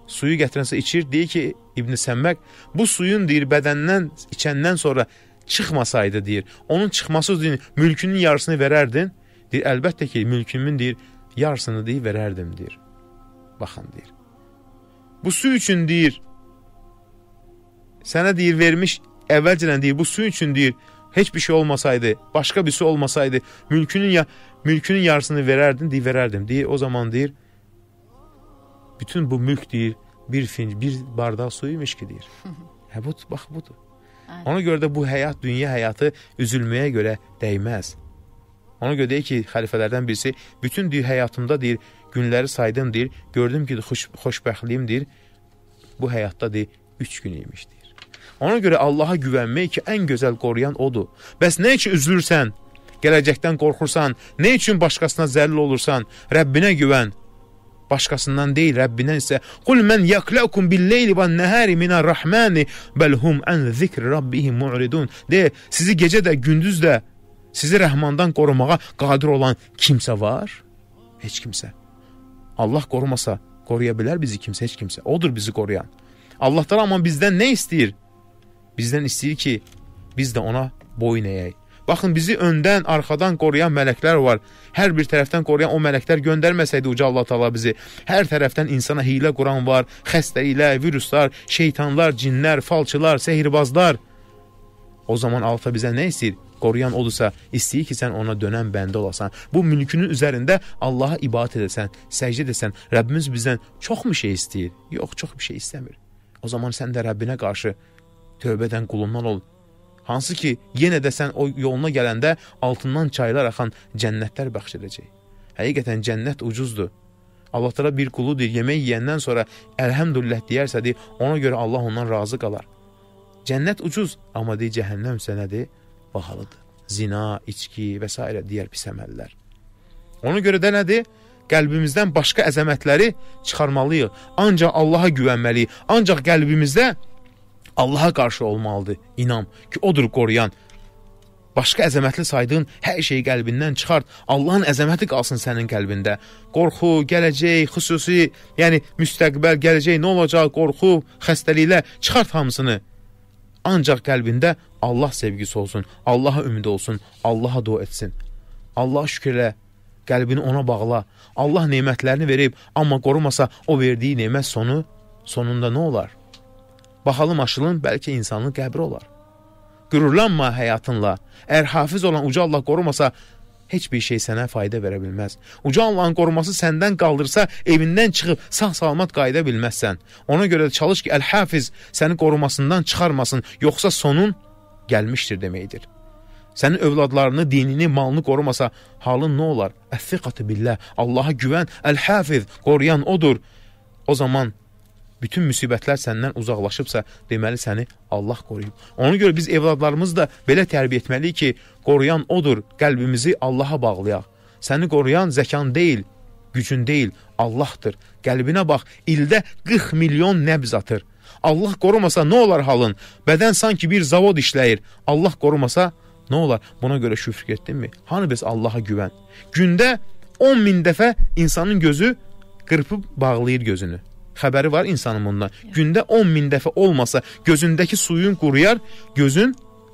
suyu gətirənsə içir, deyir ki, İbn Səmmək bu suyun deyir bədəndən içəndən sonra çıxmasaydı deyir, onun çıxması deyir, mülkünün yarısını verərdin. Deyir, əlbəttə ki, mülkümün deyir, yarısını deyir, verərdim deyir. Baxın deyir. Bu su üçün deyir, sənə deyir, vermiş əvvəlcədən deyir, bu su üçün deyir, heç bir şey olmasaydı, başqa bir su olmasaydı, mülkünün ya mülkünün yarısını verərdin, deyir, verərdim. Deyir, o zaman deyir, bütün bu mülk deyir bir finc, bir bardaq suymuş ki deyir. Hə budur, bax budur. Aynen. Ona görə də bu həyat, dünya həyatı üzülməyə görə dəyməz. Ona görə deyir ki, xəlifələrdən birisi bütün deyir həyatımda deyir, günləri saydım deyir, gördüm ki, xoş, xoşbəxtliyim deyir, bu həyatda deyir, üç gün imiş deyir. Ona görə Allaha güvənmək ki, ən gözəl qoruyan odur. Bəs nə üçün üzülürsən, gələcəkdən qorxursan, nə üçün başqasına zəlil olursan, Rəbbinə güvən, Başkasından değil Rabbinden ise kul men yaklaukum bil ve nehari minar rahmani bel hum en zikri rabbihim mu'ridun de sizi gece de gündüz de sizi Rahman'dan korumaya kadir olan kimse var? Hiç kimse. Allah korumasa koruyabilir bizi kimse hiç kimse. Odur bizi koruyan. Allah'tan ama bizden ne isteyir? Bizden isteyir ki biz de ona boyun eğeyi. Baxın bizi öndən, arxadan qoruyan mələklər var. Hər bir tərəfdən qoruyan o mələklər göndərməsəydi uca Allah təala bizi, hər tərəfdən insana hiylə quran var, xəstəliklər, viruslar, şeytanlar, cinlər, falçılar, sehirbazlar. O zaman alfa bizə nə istəyir? Qoruyan odursa, istəyir ki, sən ona dönən bəndə olasan. Bu mülkünün üzərində Allaha ibadət edəsən, səcdə edəsən. Rəbbimiz bizdən çoxmu şey istəyir? Yox, çox bir şey istəmir. O zaman sən də Rəbbinə qarşı tövbədən qulundan ol, hansı ki yenə də sən o yoluna gələndə altından çaylar axan cənnətlər bəxş edəcək. Həqiqətən cənnət ucuzdur. Allah təala bir quludur. Yemək yeyəndən sonra elhamdülillah deyərsədir, ona görə Allah ondan razı qalar. Cənnət ucuz, amma deyə cəhənnəm isə nədir? Bahalıdır. Zina, içki və s. digər pis əməllər. Ona görə də nədir? Qəlbimizdən başqa əzəmətləri çıxarmalıyıq. Ancaq Allaha güvənməliyik. Ancaq qəlbimizdə Allaha qarşı olmalıdır inam ki, odur qoruyan. Başqa əzəmətli saydığın hər şeyi qəlbindən çıxart. Allahın əzəməti qalsın sənin qəlbində. Qorxu, gələcək, xüsusi, yəni müstəqbəl, gələcək nə olacaq, qorxu, xəstəliklə çıxart hamısını. Ancaq qəlbində Allah sevgisi olsun, Allaha ümid olsun, Allaha dua etsin. Allah şükürlə, qəlbini ona bağla. Allah nemətlərini verib, amma qorumasa o verdiyi nemət sonu, sonunda nə olar? Baxalım aşılın, bəlkə insanın qəbri olar. Qürurlanma həyatınla. Əgər hafiz olan uca Allah qorumasa, heç bir şey sənə fayda verə bilməz. Uca Allahın qoruması səndən qaldırsa, evindən çıxıb sağ-salamat qayıda bilməzsən. Ona görə də çalış ki, Əl-Hafiz səni qorumasından çıxarmasın, yoxsa sonun gəlmişdir deməkdir. Sənin övladlarını, dinini, malını qorumasa, halın nə olar? Əffiqatı billah, Allaha güvən, Əl-Hafiz qoruyan odur. O zaman bütün müsibətlər səndən uzaqlaşıbsa, deməli səni Allah qoruyub. Ona görə biz evladlarımızı da belə tərbiyə etməliyik ki, qoruyan odur, qəlbimizi Allaha bağlayaq. Səni qoruyan zəkan deyil, gücün deyil, Allahdır. Qəlbinə bax, ildə 40 milyon nəbz atır. Allah qorumasa nə olar halın? Bədən sanki bir zavod işləyir. Allah qorumasa nə olar? Buna görə şüfr etdinmi? Hani biz Allaha güvən. Gündə 10 min dəfə insanın gözü qırpıb bağlayır gözünü xəbəri var insanın bundan. Gündə 10 min dəfə olmasa gözündəki suyun quruyar, gözün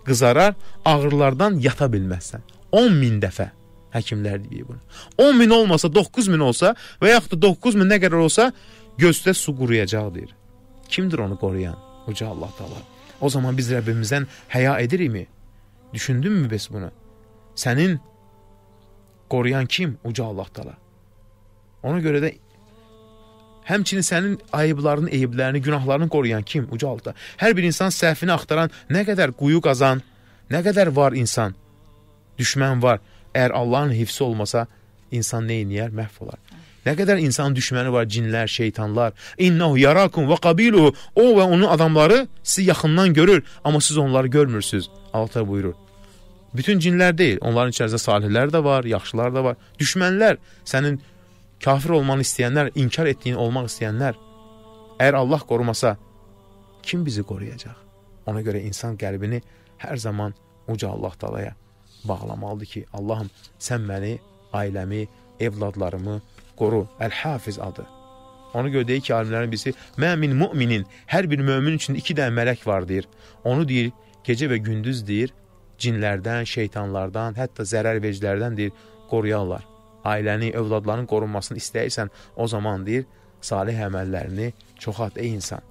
qızarar, ağrılardan yata bilməzsən. 10 min dəfə həkimlər deyir bunu. 10 min olmasa 9 min olsa və yaxud da 9 min nə qədər olsa gözdə su quruyacaq deyir. Kimdir onu qoruyan? Uca Allah Taala. O zaman biz Rəbbimizdən həya edirikmi? Düşündünmü bəs bunu? Sənin qoruyan kim? Uca Allah Taala. Ona görə də Həmçinin sənin ayıblarının, eyiblərini, günahlarını qoruyan kim uca halda? Hər bir insan səhvini axtaran nə qədər quyu qazan, nə qədər var insan. Düşmən var. Əgər Allahın hifsi olmasa, insan nə edir? Məhv olar. Nə qədər insan düşməni var, cinlər, şeytanlar. İnnehu yarakum və qabiluhu. O və onun adamları sizi yaxından görür, amma siz onları görmürsüz. Allah buyurur. Bütün cinlər deyil, onların içərisində salihlər də var, yaxşılar da var. Düşmənlər sənin kafir olmanı istəyənlər, inkar etdiyin olmaq istəyənlər, əgər Allah qorumasa, kim bizi qoruyacaq? Ona görə insan qəlbini hər zaman uca Allah talaya bağlamalıdır ki, Allahım, sən məni, ailəmi, evladlarımı qoru. Əl-Hafiz adı. Ona görə deyir ki, alimlərin birisi, məmin müminin, hər bir mömin üçün iki dənə mələk var deyir. Onu deyir, gecə və gündüz deyir, cinlərdən, şeytanlardan, hətta zərər vericilərdən deyir, qoruyarlar ailəni, övladların qorunmasını istəyirsən, o zaman deyir, salih əməllərini çoxat, ey insan.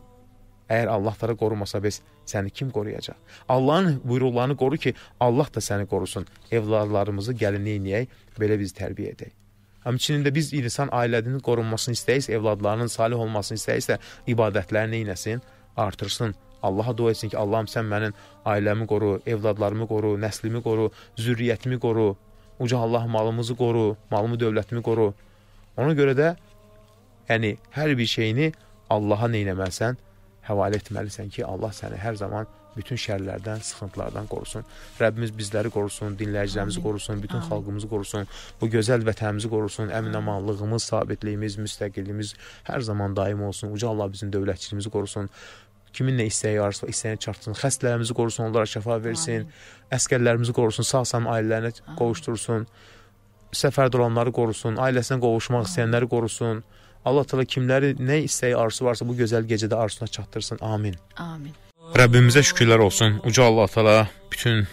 Əgər Allah da qorumasa biz, səni kim qoruyacaq? Allahın buyruqlarını qoru ki, Allah da səni qorusun. Evladlarımızı gəlinliyə eləyək, belə biz tərbiyə edək. Həmçinin də biz insan ailədinin qorunmasını istəyirsə, evladlarının salih olmasını istəyirsə, ibadətlərini eynəsin, artırsın. Allaha dua etsin ki, Allahım sən mənim ailəmi qoru, evladlarımı qoru, nəslimi qoru, zürriyyətimi qoru, Uca Allah malımızı qoru, malımı, dövlətimi qoru. Ona görə də, yəni, hər bir şeyini Allaha neynəməlisən, həvalə etməlisən ki, Allah səni hər zaman bütün şərlərdən, sıxıntılardan qorusun. Rəbbimiz bizləri qorusun, dinləyicilərimizi qorusun, bütün Amin. xalqımızı qorusun, bu gözəl vətənimizi qorusun, əminəmanlığımız, sabitliyimiz, müstəqilliyimiz hər zaman daim olsun. Uca Allah bizim dövlətçiliyimizi qorusun kimin nə istəyi varsa istəyinə çatsın. Xəstələrimizi qorusun, onlara şəfa versin. Amin. Əskərlərimizi qorusun, sağ-salim ailələrinə Amin. qovuşdursun. Səfərdə olanları qorusun, ailəsinə qovuşmaq istəyənləri qorusun. Allah təala kimləri nə istəyi arzusu varsa bu gözəl gecədə arzusuna çatdırsın. Amin. Amin. Rəbbimizə şükürlər olsun. Uca Allah təala bütün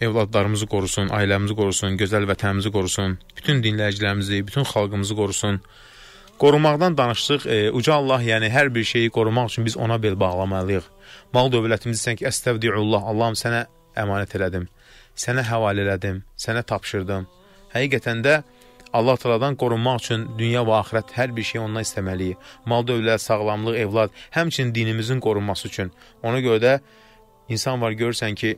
evladlarımızı qorusun, ailəmizi qorusun, gözəl vətənimizi qorusun, bütün dinləyicilərimizi, bütün xalqımızı qorusun. Qorumaqdan danışsaq, e, uca Allah, yəni hər bir şeyi qorumaq üçün biz ona bel bağlamalıyıq. Mal dövlətimizi sən ki, əstəvdiullah, Allahım sənə əmanət elədim. Sənə həvalə elədim, sənə tapşırdım. Həqiqətən də Allah Taala'dan qorunmaq üçün dünya və axirət hər bir şeyi ondan istəməliyik. Mal, dövlət, sağlamlıq, evlad, həmçinin dinimizin qorunması üçün. Ona görə də insan var görürsən ki,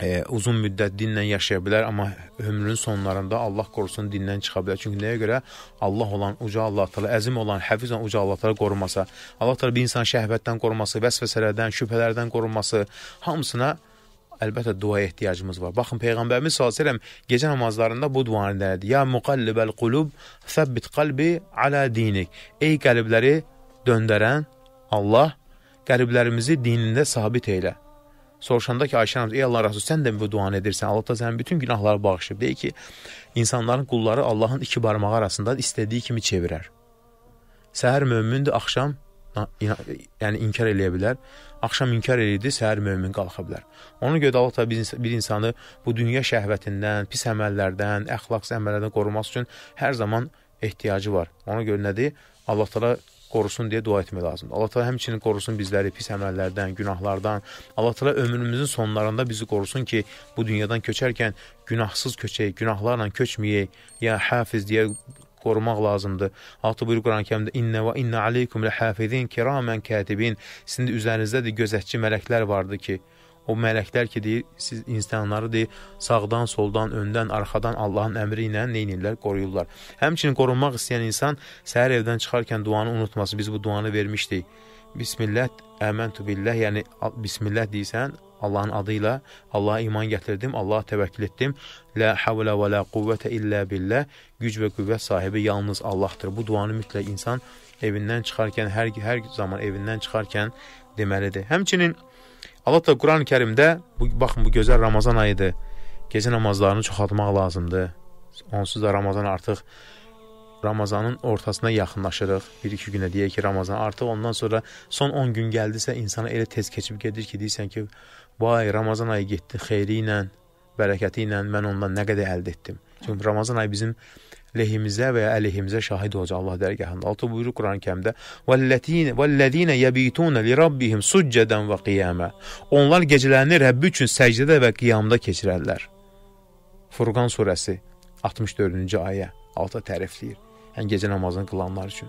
e, uzun müddət dinlə yaşaya bilər, amma ömrünün sonlarında Allah qorusun dindən çıxa bilər. Çünki nəyə görə Allah olan uca Allah təala, əzim olan, həfiz olan uca Allah təala qorumasa, Allah təala bir insan şəhvətdən qoruması, vəsvəsələrdən, şübhələrdən qoruması, hamısına Əlbəttə duaya ehtiyacımız var. Baxın peyğəmbərimiz sallallahu əleyhi və səlləm gecə namazlarında bu duanı dinlədi. Ya muqallibal qulub, səbbit qalbi ala dinik. Ey qəlbləri döndərən Allah, qəlblərimizi dinində sabit eylə soruşanda ki, Ayşə ey Allah Rasulü, sən də mi bu duanı edirsən? Allah da sənin bütün günahları bağışlayıb. Deyir ki, insanların qulları Allahın iki barmağı arasında istədiyi kimi çevirər. Səhər mömündür, axşam yəni inkar eləyə bilər. Axşam inkar eləyirdi, səhər mömin qalxa bilər. Ona görə də Allah təbii bir insanı bu dünya şəhvətindən, pis əməllərdən, əxlaqsız əməllərdən qoruması üçün hər zaman ehtiyacı var. Ona görə nədir? Allah təala qorusun deyə dua etmək lazımdır. Allah təala həmçinin qorusun bizləri pis əməllərdən, günahlardan. Allah təala ömrümüzün sonlarında bizi qorusun ki, bu dünyadan köçərkən günahsız köçək, günahlarla köçməyək. Ya Hafiz deyə qorumaq lazımdır. Altı buyur Quran-Kərimdə innə və innə aleykum ləhafizin kiramen katibin. Sizin üzərinizdədir gözətçi mələklər vardı ki, O mələklər ki, deyir, siz insanları deyir, sağdan, soldan, öndən, arxadan Allahın əmri ilə neynirlər, qoruyurlar. Həmçinin qorunmaq istəyən insan səhər evdən çıxarkən duanı unutmasın. Biz bu duanı vermişdik. Bismillah, əməntu billah, yəni bismillah deyirsən, Allahın adı ilə Allaha iman gətirdim, Allaha təvəkkül etdim. La havla və la quvvətə illə billah. Güc və qüvvət sahibi yalnız Allahdır. Bu duanı mütləq insan evindən çıxarkən hər hər zaman evindən çıxarkən deməlidir. Həmçinin Allah da Quran-Kərimdə bu baxın bu gözəl Ramazan ayıdır. Gecə namazlarını çoxaltmaq lazımdır. Onsuz da Ramazan artıq Ramazanın ortasına yaxınlaşırıq. 1-2 günə deyək ki, Ramazan artıq ondan sonra son 10 gün gəldisə insana elə tez keçib gedir ki, deyirsən ki, vay Ramazan ayı getdi xeyri ilə, bərəkəti ilə mən ondan nə qədər əldə etdim. Çünki Ramazan ayı bizim lehimizə və ya əleyhimizə şahid olacaq Allah dərgahında. Altı buyurur Quran-Kərimdə: "Vəllətinə vəlləzinə yebituna li rabbihim succədən və qiyamə." Onlar gecələrini Rəbbi üçün səcdədə və qiyamda keçirərlər. Furqan surəsi 64-cü ayə altı tərifləyir. Yəni gecə namazını qılanlar üçün.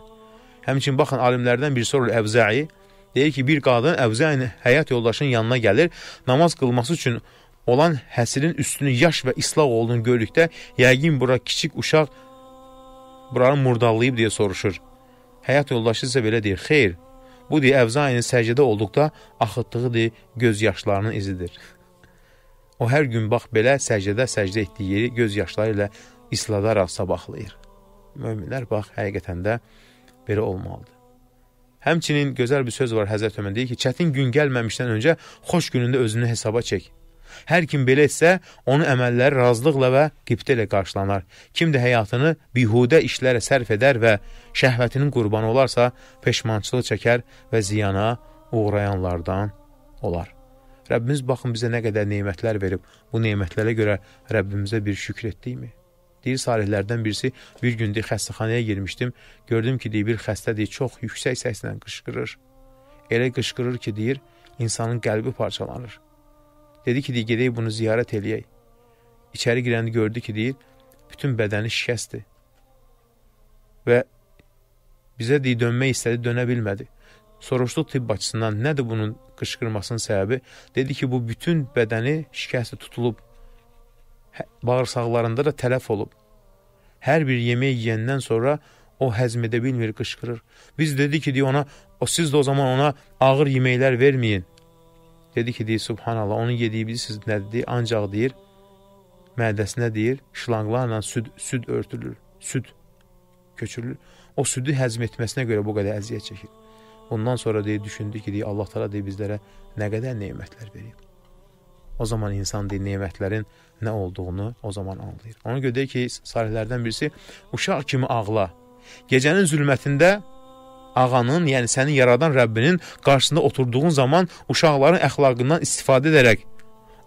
Həmçinin baxın alimlərdən bir sorul Əvzai deyir ki, bir qadın Əvzai həyat yoldaşının yanına gəlir, namaz qılması üçün olan həsirin üstünü yaş və islaq olduğunu gördükdə yəqin bura kiçik uşaq buranı murdallayıb deyə soruşur. Həyat yoldaşı isə belə deyir, xeyr, bu deyə Əvzainin səcdədə olduqda axıtdığı deyə göz yaşlarının izidir. O hər gün bax belə səcdədə səcdə etdiyi yeri göz yaşları ilə isladaraq sabahlayır. Möminlər bax, həqiqətən də belə olmalıdır. Həmçinin gözəl bir söz var Həzrət Ömər deyir ki, çətin gün gəlməmişdən öncə xoş günündə özünü hesaba çək. Hər kim belə etsə, onun əməlləri razılıqla və qibtə ilə qarşılanar. Kim də həyatını bihudə işlərə sərf edər və şəhvətinin qurbanı olarsa, peşmançılıq çəkər və ziyana uğrayanlardan olar. Rəbbimiz baxın bizə nə qədər neymətlər verib, bu neymətlərə görə Rəbbimizə bir şükr etdikmi? Deyir salihlərdən birisi, bir gündə xəstəxanaya girmişdim, gördüm ki, deyir, bir xəstədir, çox yüksək səslə qışqırır. Elə qışqırır ki, deyir, insanın qəlbi parçalanır. Dedi ki, deyir, gedək bunu ziyarət eləyək. İçəri girəndə gördü ki, deyir, bütün bədəni şikəsdir. Və bizə deyir, dönmək istədi, dönə bilmədi. Soruşduq tibb açısından nədir bunun qışqırmasının səbəbi? Dedi ki, bu bütün bədəni şikəsli tutulub, hə, bağırsaqlarında da tələf olub. Hər bir yemək yiyəndən sonra o həzm edə bilmir, qışqırır. Biz dedik ki, deyə ona, o, siz də o zaman ona ağır yeməklər verməyin. Dedi ki, deyir, subhanallah, onun yediyi bilirsiniz nədir? Ancaq deyir, mədəsinə deyir, şlanqlarla süd, süd örtülür, süd köçürülür. O südü həzm etməsinə görə bu qədər əziyyət çəkir. Ondan sonra deyir, düşündü ki, deyir, Allah tala deyir, bizlərə nə qədər neymətlər verib. O zaman insan deyir, neymətlərin nə olduğunu o zaman anlayır. Ona görə deyir ki, salihlərdən birisi, uşaq kimi ağla, gecənin zülmətində ağanın, yəni səni yaradan Rəbbinin qarşısında oturduğun zaman uşaqların əxlaqından istifadə edərək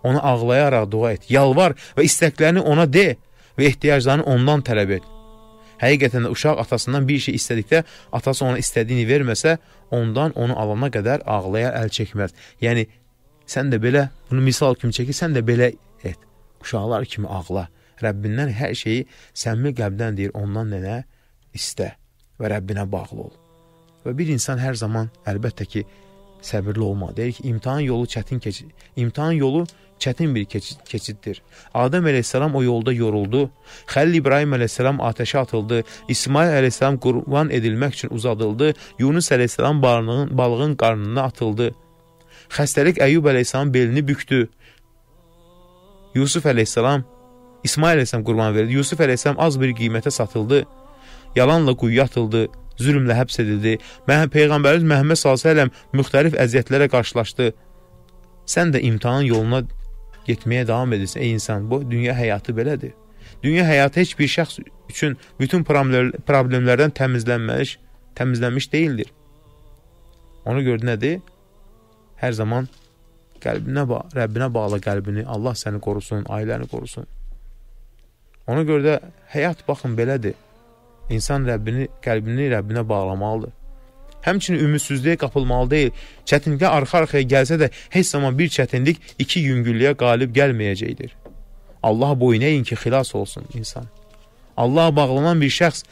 ona ağlayaraq dua et, yalvar və istəklərini ona de və ehtiyaclarını ondan tələb et. Həqiqətən də uşaq atasından bir şey istədikdə, atası ona istədiyini verməsə, ondan onu alana qədər ağlaya əl çəkməz. Yəni, sən də belə, bunu misal kimi çəkir, sən də belə et. Uşaqlar kimi ağla. Rəbbindən hər şeyi səmmi qəbdən deyir, ondan nənə istə və Rəbbinə bağlı ol. Və bir insan hər zaman əlbəttə ki, səbirli olmalı. Deyir ki, imtahan yolu çətin keçid, imtahan yolu çətin bir keçid, keçiddir. Adəm əleyhissalam o yolda yoruldu. Xəlil İbrahim əleyhissalam atəşə atıldı. İsmail əleyhissalam qurban edilmək üçün uzadıldı. Yunus əleyhissalam balığın, balığın qarnına atıldı. Xəstəlik Əyyub əleyhissalam belini büktü. Yusuf əleyhissalam İsmail əleyhissalam qurban verdi. Yusuf əleyhissalam az bir qiymətə satıldı. Yalanla quyuya atıldı zülmlə həbs edildi. Məhəm Peyğəmbərimiz Məhəmməd s.ə.v müxtəlif əziyyətlərə qarşılaşdı. Sən də imtihan yoluna getməyə davam edirsən, ey insan, bu dünya həyatı belədir. Dünya həyatı heç bir şəxs üçün bütün problemlərdən təmizlənməliş, təmizlənmiş deyildir. Ona görə nədir? Hər zaman qəlbinə ba Rəbbinə bağla qəlbini, Allah səni qorusun, ailəni qorusun. Ona görə də həyat baxın belədir. İnsan Rəbbini, qəlbini Rəbbinə bağlamalıdır. Həmçinin ümidsizliyə qapılmalı deyil. Çətinliklər arxa-arxaya gəlsə də heç zaman bir çətinlik iki yüngüllüyə qalib gəlməyəcəkdir. Allah boyun eyin ki, xilas olsun insan. Allah bağlanan bir şəxs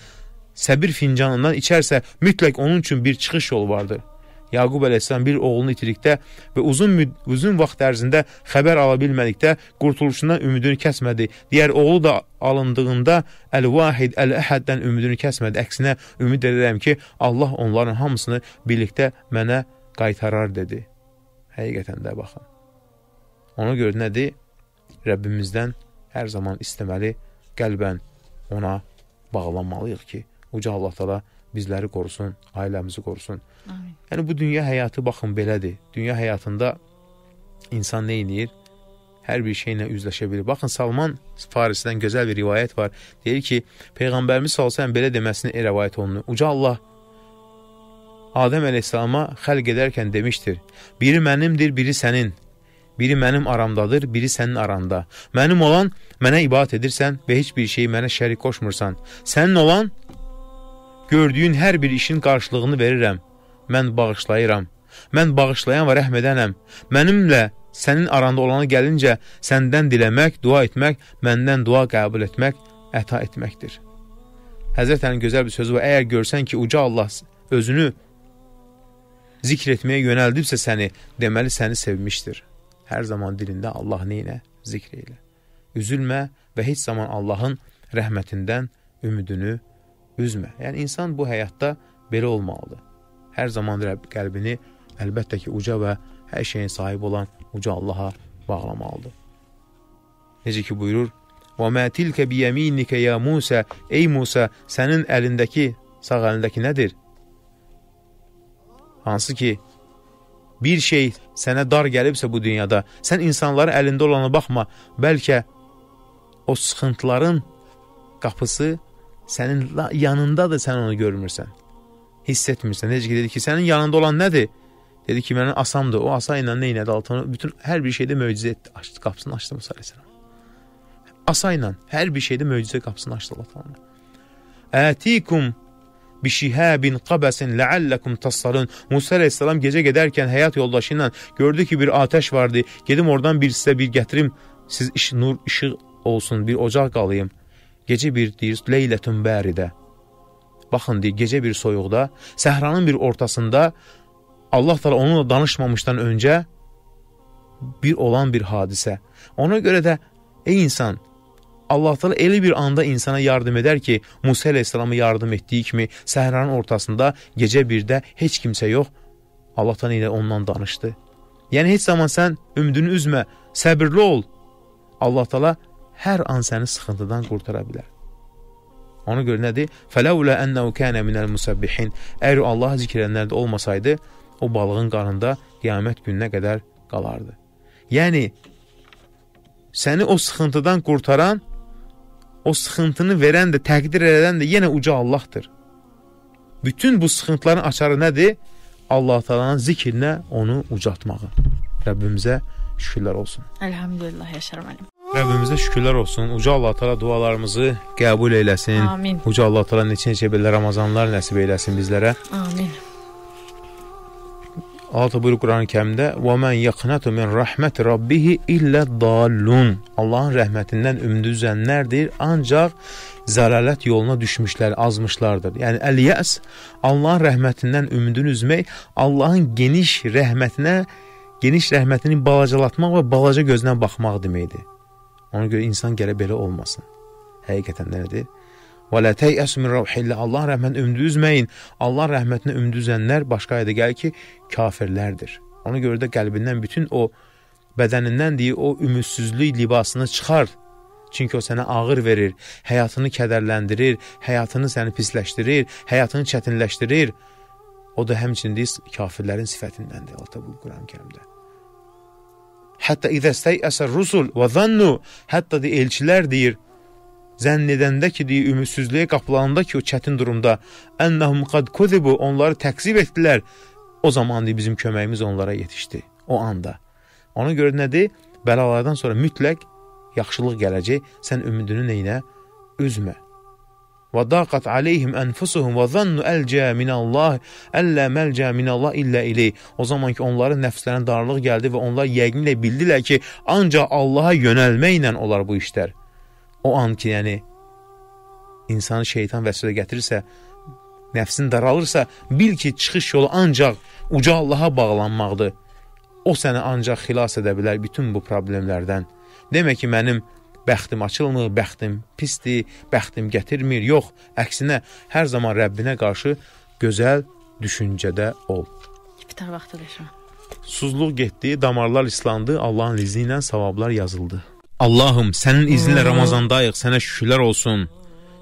səbir fincanından içərsə mütləq onun üçün bir çıxış yolu vardır. Yaqub əleyhissalam bir oğlunu itirikdə və uzun uzun vaxt ərzində xəbər ala bilmədikdə qurtuluşundan ümidini kəsmədi. Digər oğlu da alındığında Əl-Vahid, Əl-Əhəddən ümidini kəsmədi. Əksinə ümid edirəm ki, Allah onların hamısını birlikdə mənə qaytarar dedi. Həqiqətən də baxın. Ona görə nədir? Rəbbimizdən hər zaman istəməli, qəlbən ona bağlanmalıyıq ki, uca Allah təala bizləri qorusun, ailəmizi qorusun. Amin. Yəni bu dünya həyatı baxın belədir. Dünya həyatında insan nə edir? Hər bir şeylə üzləşə bilir. Baxın Salman Farisidən gözəl bir rivayət var. Deyir ki, peyğəmbərimiz sallallahu əleyhi belə deməsini e rivayət olunur. Uca Allah Adəm əleyhissalama xəlq edərkən demişdir: "Biri mənimdir, biri sənin. Biri mənim aramdadır, biri sənin aranda. Mənim olan mənə ibadət edirsən və heç bir şeyi mənə şərik qoşmursan. Sənin olan Gördüyün hər bir işin qarşılığını verirəm. Mən bağışlayıram. Mən bağışlayan və rəhm edənəm. Mənimlə sənin aranda olana gəlincə səndən diləmək, dua etmək, məndən dua qəbul etmək, əta etməkdir. Həzrətənin gözəl bir sözü var. Əgər görsən ki, uca Allah özünü zikr etməyə yönəldibsə səni, deməli səni sevmişdir. Hər zaman dilində Allah neynə? Zikr elə. Üzülmə və heç zaman Allahın rəhmətindən ümidini üzmə. Yəni, insan bu həyatda belə olmalıdır. Hər zaman rəbb qəlbini əlbəttə ki, uca və hər şeyin sahibi olan uca Allaha bağlamalıdır. Necə ki, buyurur, وَمَا تِلْكَ بِيَم۪ينِكَ يَا مُوسَى Ey Musa, sənin əlindəki, sağ əlindəki nədir? Hansı ki, bir şey sənə dar gəlibsə bu dünyada, sən insanların əlində olana baxma, bəlkə o sıxıntıların qapısı Senin da sen onu görmürsən. Hiss etmirsən. dedi ki, senin yanında olan nədir? Dedi ki, mənim asamdı. O asa ilə nə elədi? bütün her bir şeyde möcüzə etdi. Açdı qapısını açdı Musa Aleyhisselam. Asa her bir şeyde möcüzə kapısını açtı Allah Teala. Atikum bi şihabin qabasin la'allakum tasarun. Musa Aleyhisselam gece giderken hayat yoldaşı gördü ki, bir ateş vardı. Gedim oradan bir sizə bir getirim. Siz iş, nur, işıq olsun, bir ocak alayım. Gecə bir deyir, leylətün bəridə. Baxın deyir, gecə bir soyuqda, səhranın bir ortasında Allah da onunla danışmamışdan öncə bir olan bir hadisə. Ona görə də ey insan, Allah təala elə bir anda insana yardım edər ki, Musa əleyhissalama yardım etdiyi kimi səhranın ortasında gecə birdə heç kimsə yox. Allah təala ilə ondan danışdı. Yəni heç zaman sən ümidini üzmə, səbirli ol. Allah təala hər an səni sıxıntıdan qurtara bilər. Ona görə nədir? Fələulə ennəhu kənə minəl musabbihin. Əgər Allah zikrənlərdə olmasaydı, o balığın qarında qiyamət gününə qədər qalardı. Yəni, səni o sıxıntıdan qurtaran, o sıxıntını verən də, təqdir edən də yenə uca Allahdır. Bütün bu sıxıntıların açarı nədir? Allah talanın zikrinə onu ucatmağı. Rəbbimizə şükürlər olsun. Elhamdülillah, yaşar mənim. Rəbbimizə şükürlər olsun. Uca Allah Taala dualarımızı qəbul eləsin. Amin. Uca Allah Taala neçə-neçə belə Ramazanlar nəsib eləsin bizlərə. Amin. Allah buyurur Quran-ı Kərimdə: "Və men yaqnatu min rahmet rabbih illə dallun." Allahın rəhmətindən ümid üzənlərdir, ancaq zəlalət yoluna düşmüşlər, azmışlardır. Yəni əl-yəs Allahın rəhmətindən ümidini üzmək, Allahın geniş rəhmətinə, geniş rəhmətini balacalatmaq və balaca gözlə baxmaq deməkdir. Ona görə insan gələ belə olmasın. Həqiqətən də nədir? Və lə təyəs min rəvhillə. Allah rəhmətinə ümid üzməyin. Allah rəhmətinə ümid üzənlər başqa ayda gəlir ki, kafirlərdir. Ona görə də qəlbindən bütün o bədənindən deyir, o ümidsizlik libasını çıxar. Çünki o sənə ağır verir, həyatını kədərləndirir, həyatını səni pisləşdirir, həyatını çətinləşdirir. O da həmçinin deyir, kafirlərin sifətindəndir. Allah da bu Quran-Kərimdə. Hətta idə stəyəsə rusul və zannu, hətta de elçilər deyir, zənn edəndə ki, deyir, ümitsizliyə qapılanında ki, o çətin durumda ənnəhum qad kuzibu, onları təqzib etdilər. O zaman deyir, bizim köməyimiz onlara yetişdi o anda. Ona görə nədir? Bəlalardan sonra mütləq yaxşılıq gələcək. Sən ümidini neynə? Üzmə. وضاقت aleyhim enfusuhum və zannu elcə minallah əllə məlcə minallah illə iley. O zaman ki onların nəfslərinə darlıq gəldi və onlar yəqinlə bildilər ki, ancaq Allaha yönəlməklə olar bu işlər. O an ki, yəni insanı şeytan vəsvəsə gətirirsə, nəfsin daralırsa, bil ki, çıxış yolu ancaq uca Allaha bağlanmaqdır. O səni ancaq xilas edə bilər bütün bu problemlərdən. Demək ki, mənim bəxtim açılmır, bəxtim pisdir, bəxtim gətirmir. Yox, əksinə hər zaman Rəbbinə qarşı gözəl düşüncədə ol. İftar vaxtıdır. Suzluq getdi, damarlar islandı, Allahın izni ilə savablar yazıldı. Allahım, sənin izinlə Ramazandayıq, sənə şükürlər olsun.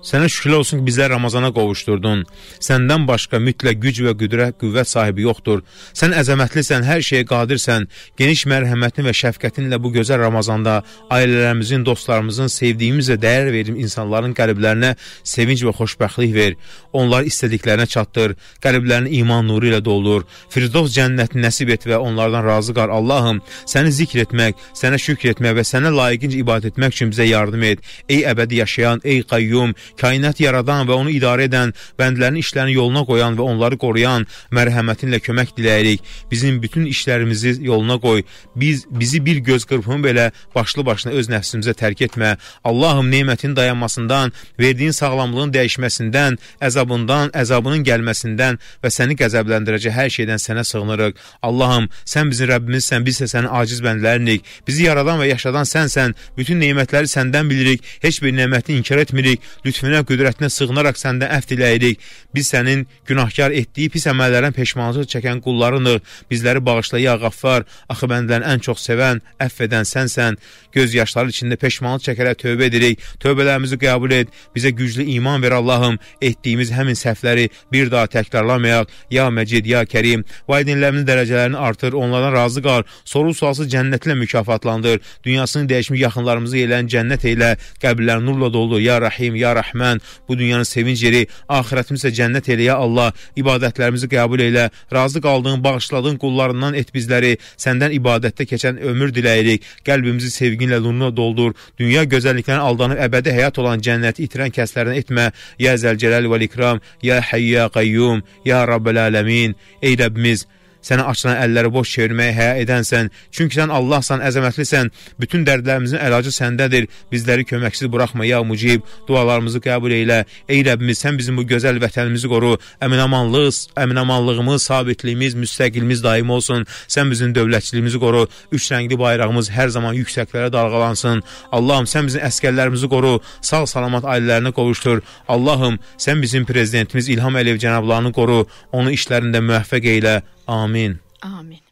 Sənə şükürlər olsun ki, bizləri Ramazana qovuşdurdun. Səndən başqa mütləq güc və qüdrət, qüvvət sahibi yoxdur. Sən əzəmətlisən, hər şeyə qadirsən. Geniş mərhəmətin və şəfqətinlə bu gözəl Ramazanda ailələrimizin, dostlarımızın, sevdiyimizə dəyər verdim insanların qəlblərinə sevinc və xoşbəxtlik ver onlar istədiklərinə çatdır. Qəlblərini iman nuru ilə doldur. Firdovs cənnətini nəsib et və onlardan razı qar. Allahım, səni zikr etmək, sənə şükr etmək və sənə layiqincə ibadət etmək üçün bizə yardım et. Ey əbədi yaşayan, ey qayyum, kainat yaradan və onu idarə edən, bəndlərin işlərini yoluna qoyan və onları qoruyan mərhəmətinlə kömək diləyirik. Bizim bütün işlərimizi yoluna qoy. Biz bizi bir göz qırpımı belə başlı başına öz nəfsimizə tərk etmə. Allahım, nemətin dayanmasından, verdiyin sağlamlığın dəyişməsindən, əzab əzabından, əzabının gəlməsindən və səni qəzəbləndirəcək hər şeydən sənə sığınırıq. Allahım, sən bizim Rəbbimizsən, biz isə sənin aciz bəndlərinik. Bizi yaradan və yaşadan sənsən. Bütün nemətləri səndən bilirik. Heç bir neməti inkar etmirik. Lütfünə, qüdrətinə sığınaraq səndən əf diləyirik. Biz sənin günahkar etdiyi pis əməllərdən peşmançılıq çəkən qullarınıq. Bizləri bağışla ya Qaffar. Axı bəndlərini ən çox sevən, əff edən sənsən. Göz yaşları içində peşmançılıq çəkərək tövbə edirik. Tövbələrimizi qəbul et. Bizə güclü iman ver Allahım. Etdiyimiz həmin səhvləri bir daha təkrarlamayaq. Ya Məcid, ya Kərim, valideynlərinin dərəcələrini artır, onlardan razı qal, soru-sualsız cənnətlə mükafatlandır. Dünyasını dəyişmiş yaxınlarımızı elən cənnət elə, qəbirlər nurla doldur. Ya Rəhim, ya Rəhmən, bu dünyanın sevinc yeri, axirətimizsə cənnət elə, ya Allah, ibadətlərimizi qəbul elə, razı qaldığın, bağışladığın qullarından et bizləri, səndən ibadətdə keçən ömür diləyirik, qəlbimizi sevginlə nurla doldur, dünya gözəlliklərinə aldanıb əbədi həyat olan cənnəti itirən kəslərdən etmə, ya Zəlcəl və Likram. الإكرام يا حي يا قيوم يا رب العالمين ey إيه Rabbimiz sənə açılan əlləri boş çevirməyə həyə edənsən, çünki sən Allahsan, əzəmətlisən, bütün dərdlərimizin əlacı səndədir, bizləri köməksiz buraxma, ya mücib, dualarımızı qəbul eylə, ey Rəbbimiz, sən bizim bu gözəl vətənimizi qoru, əminəmanlığımız, əminəmanlığımız, sabitliyimiz, müstəqilimiz daim olsun, sən bizim dövlətçiliyimizi qoru, üç rəngli bayrağımız hər zaman yüksəklərə dalğalansın, Allahım, sən bizim əskərlərimizi qoru, sağ-salamat ailələrini qovuşdur, Allahım, sən bizim prezidentimiz İlham Əliyev cənablarını qoru, onu işlərində müvəffəq eylə, Amin. Amin.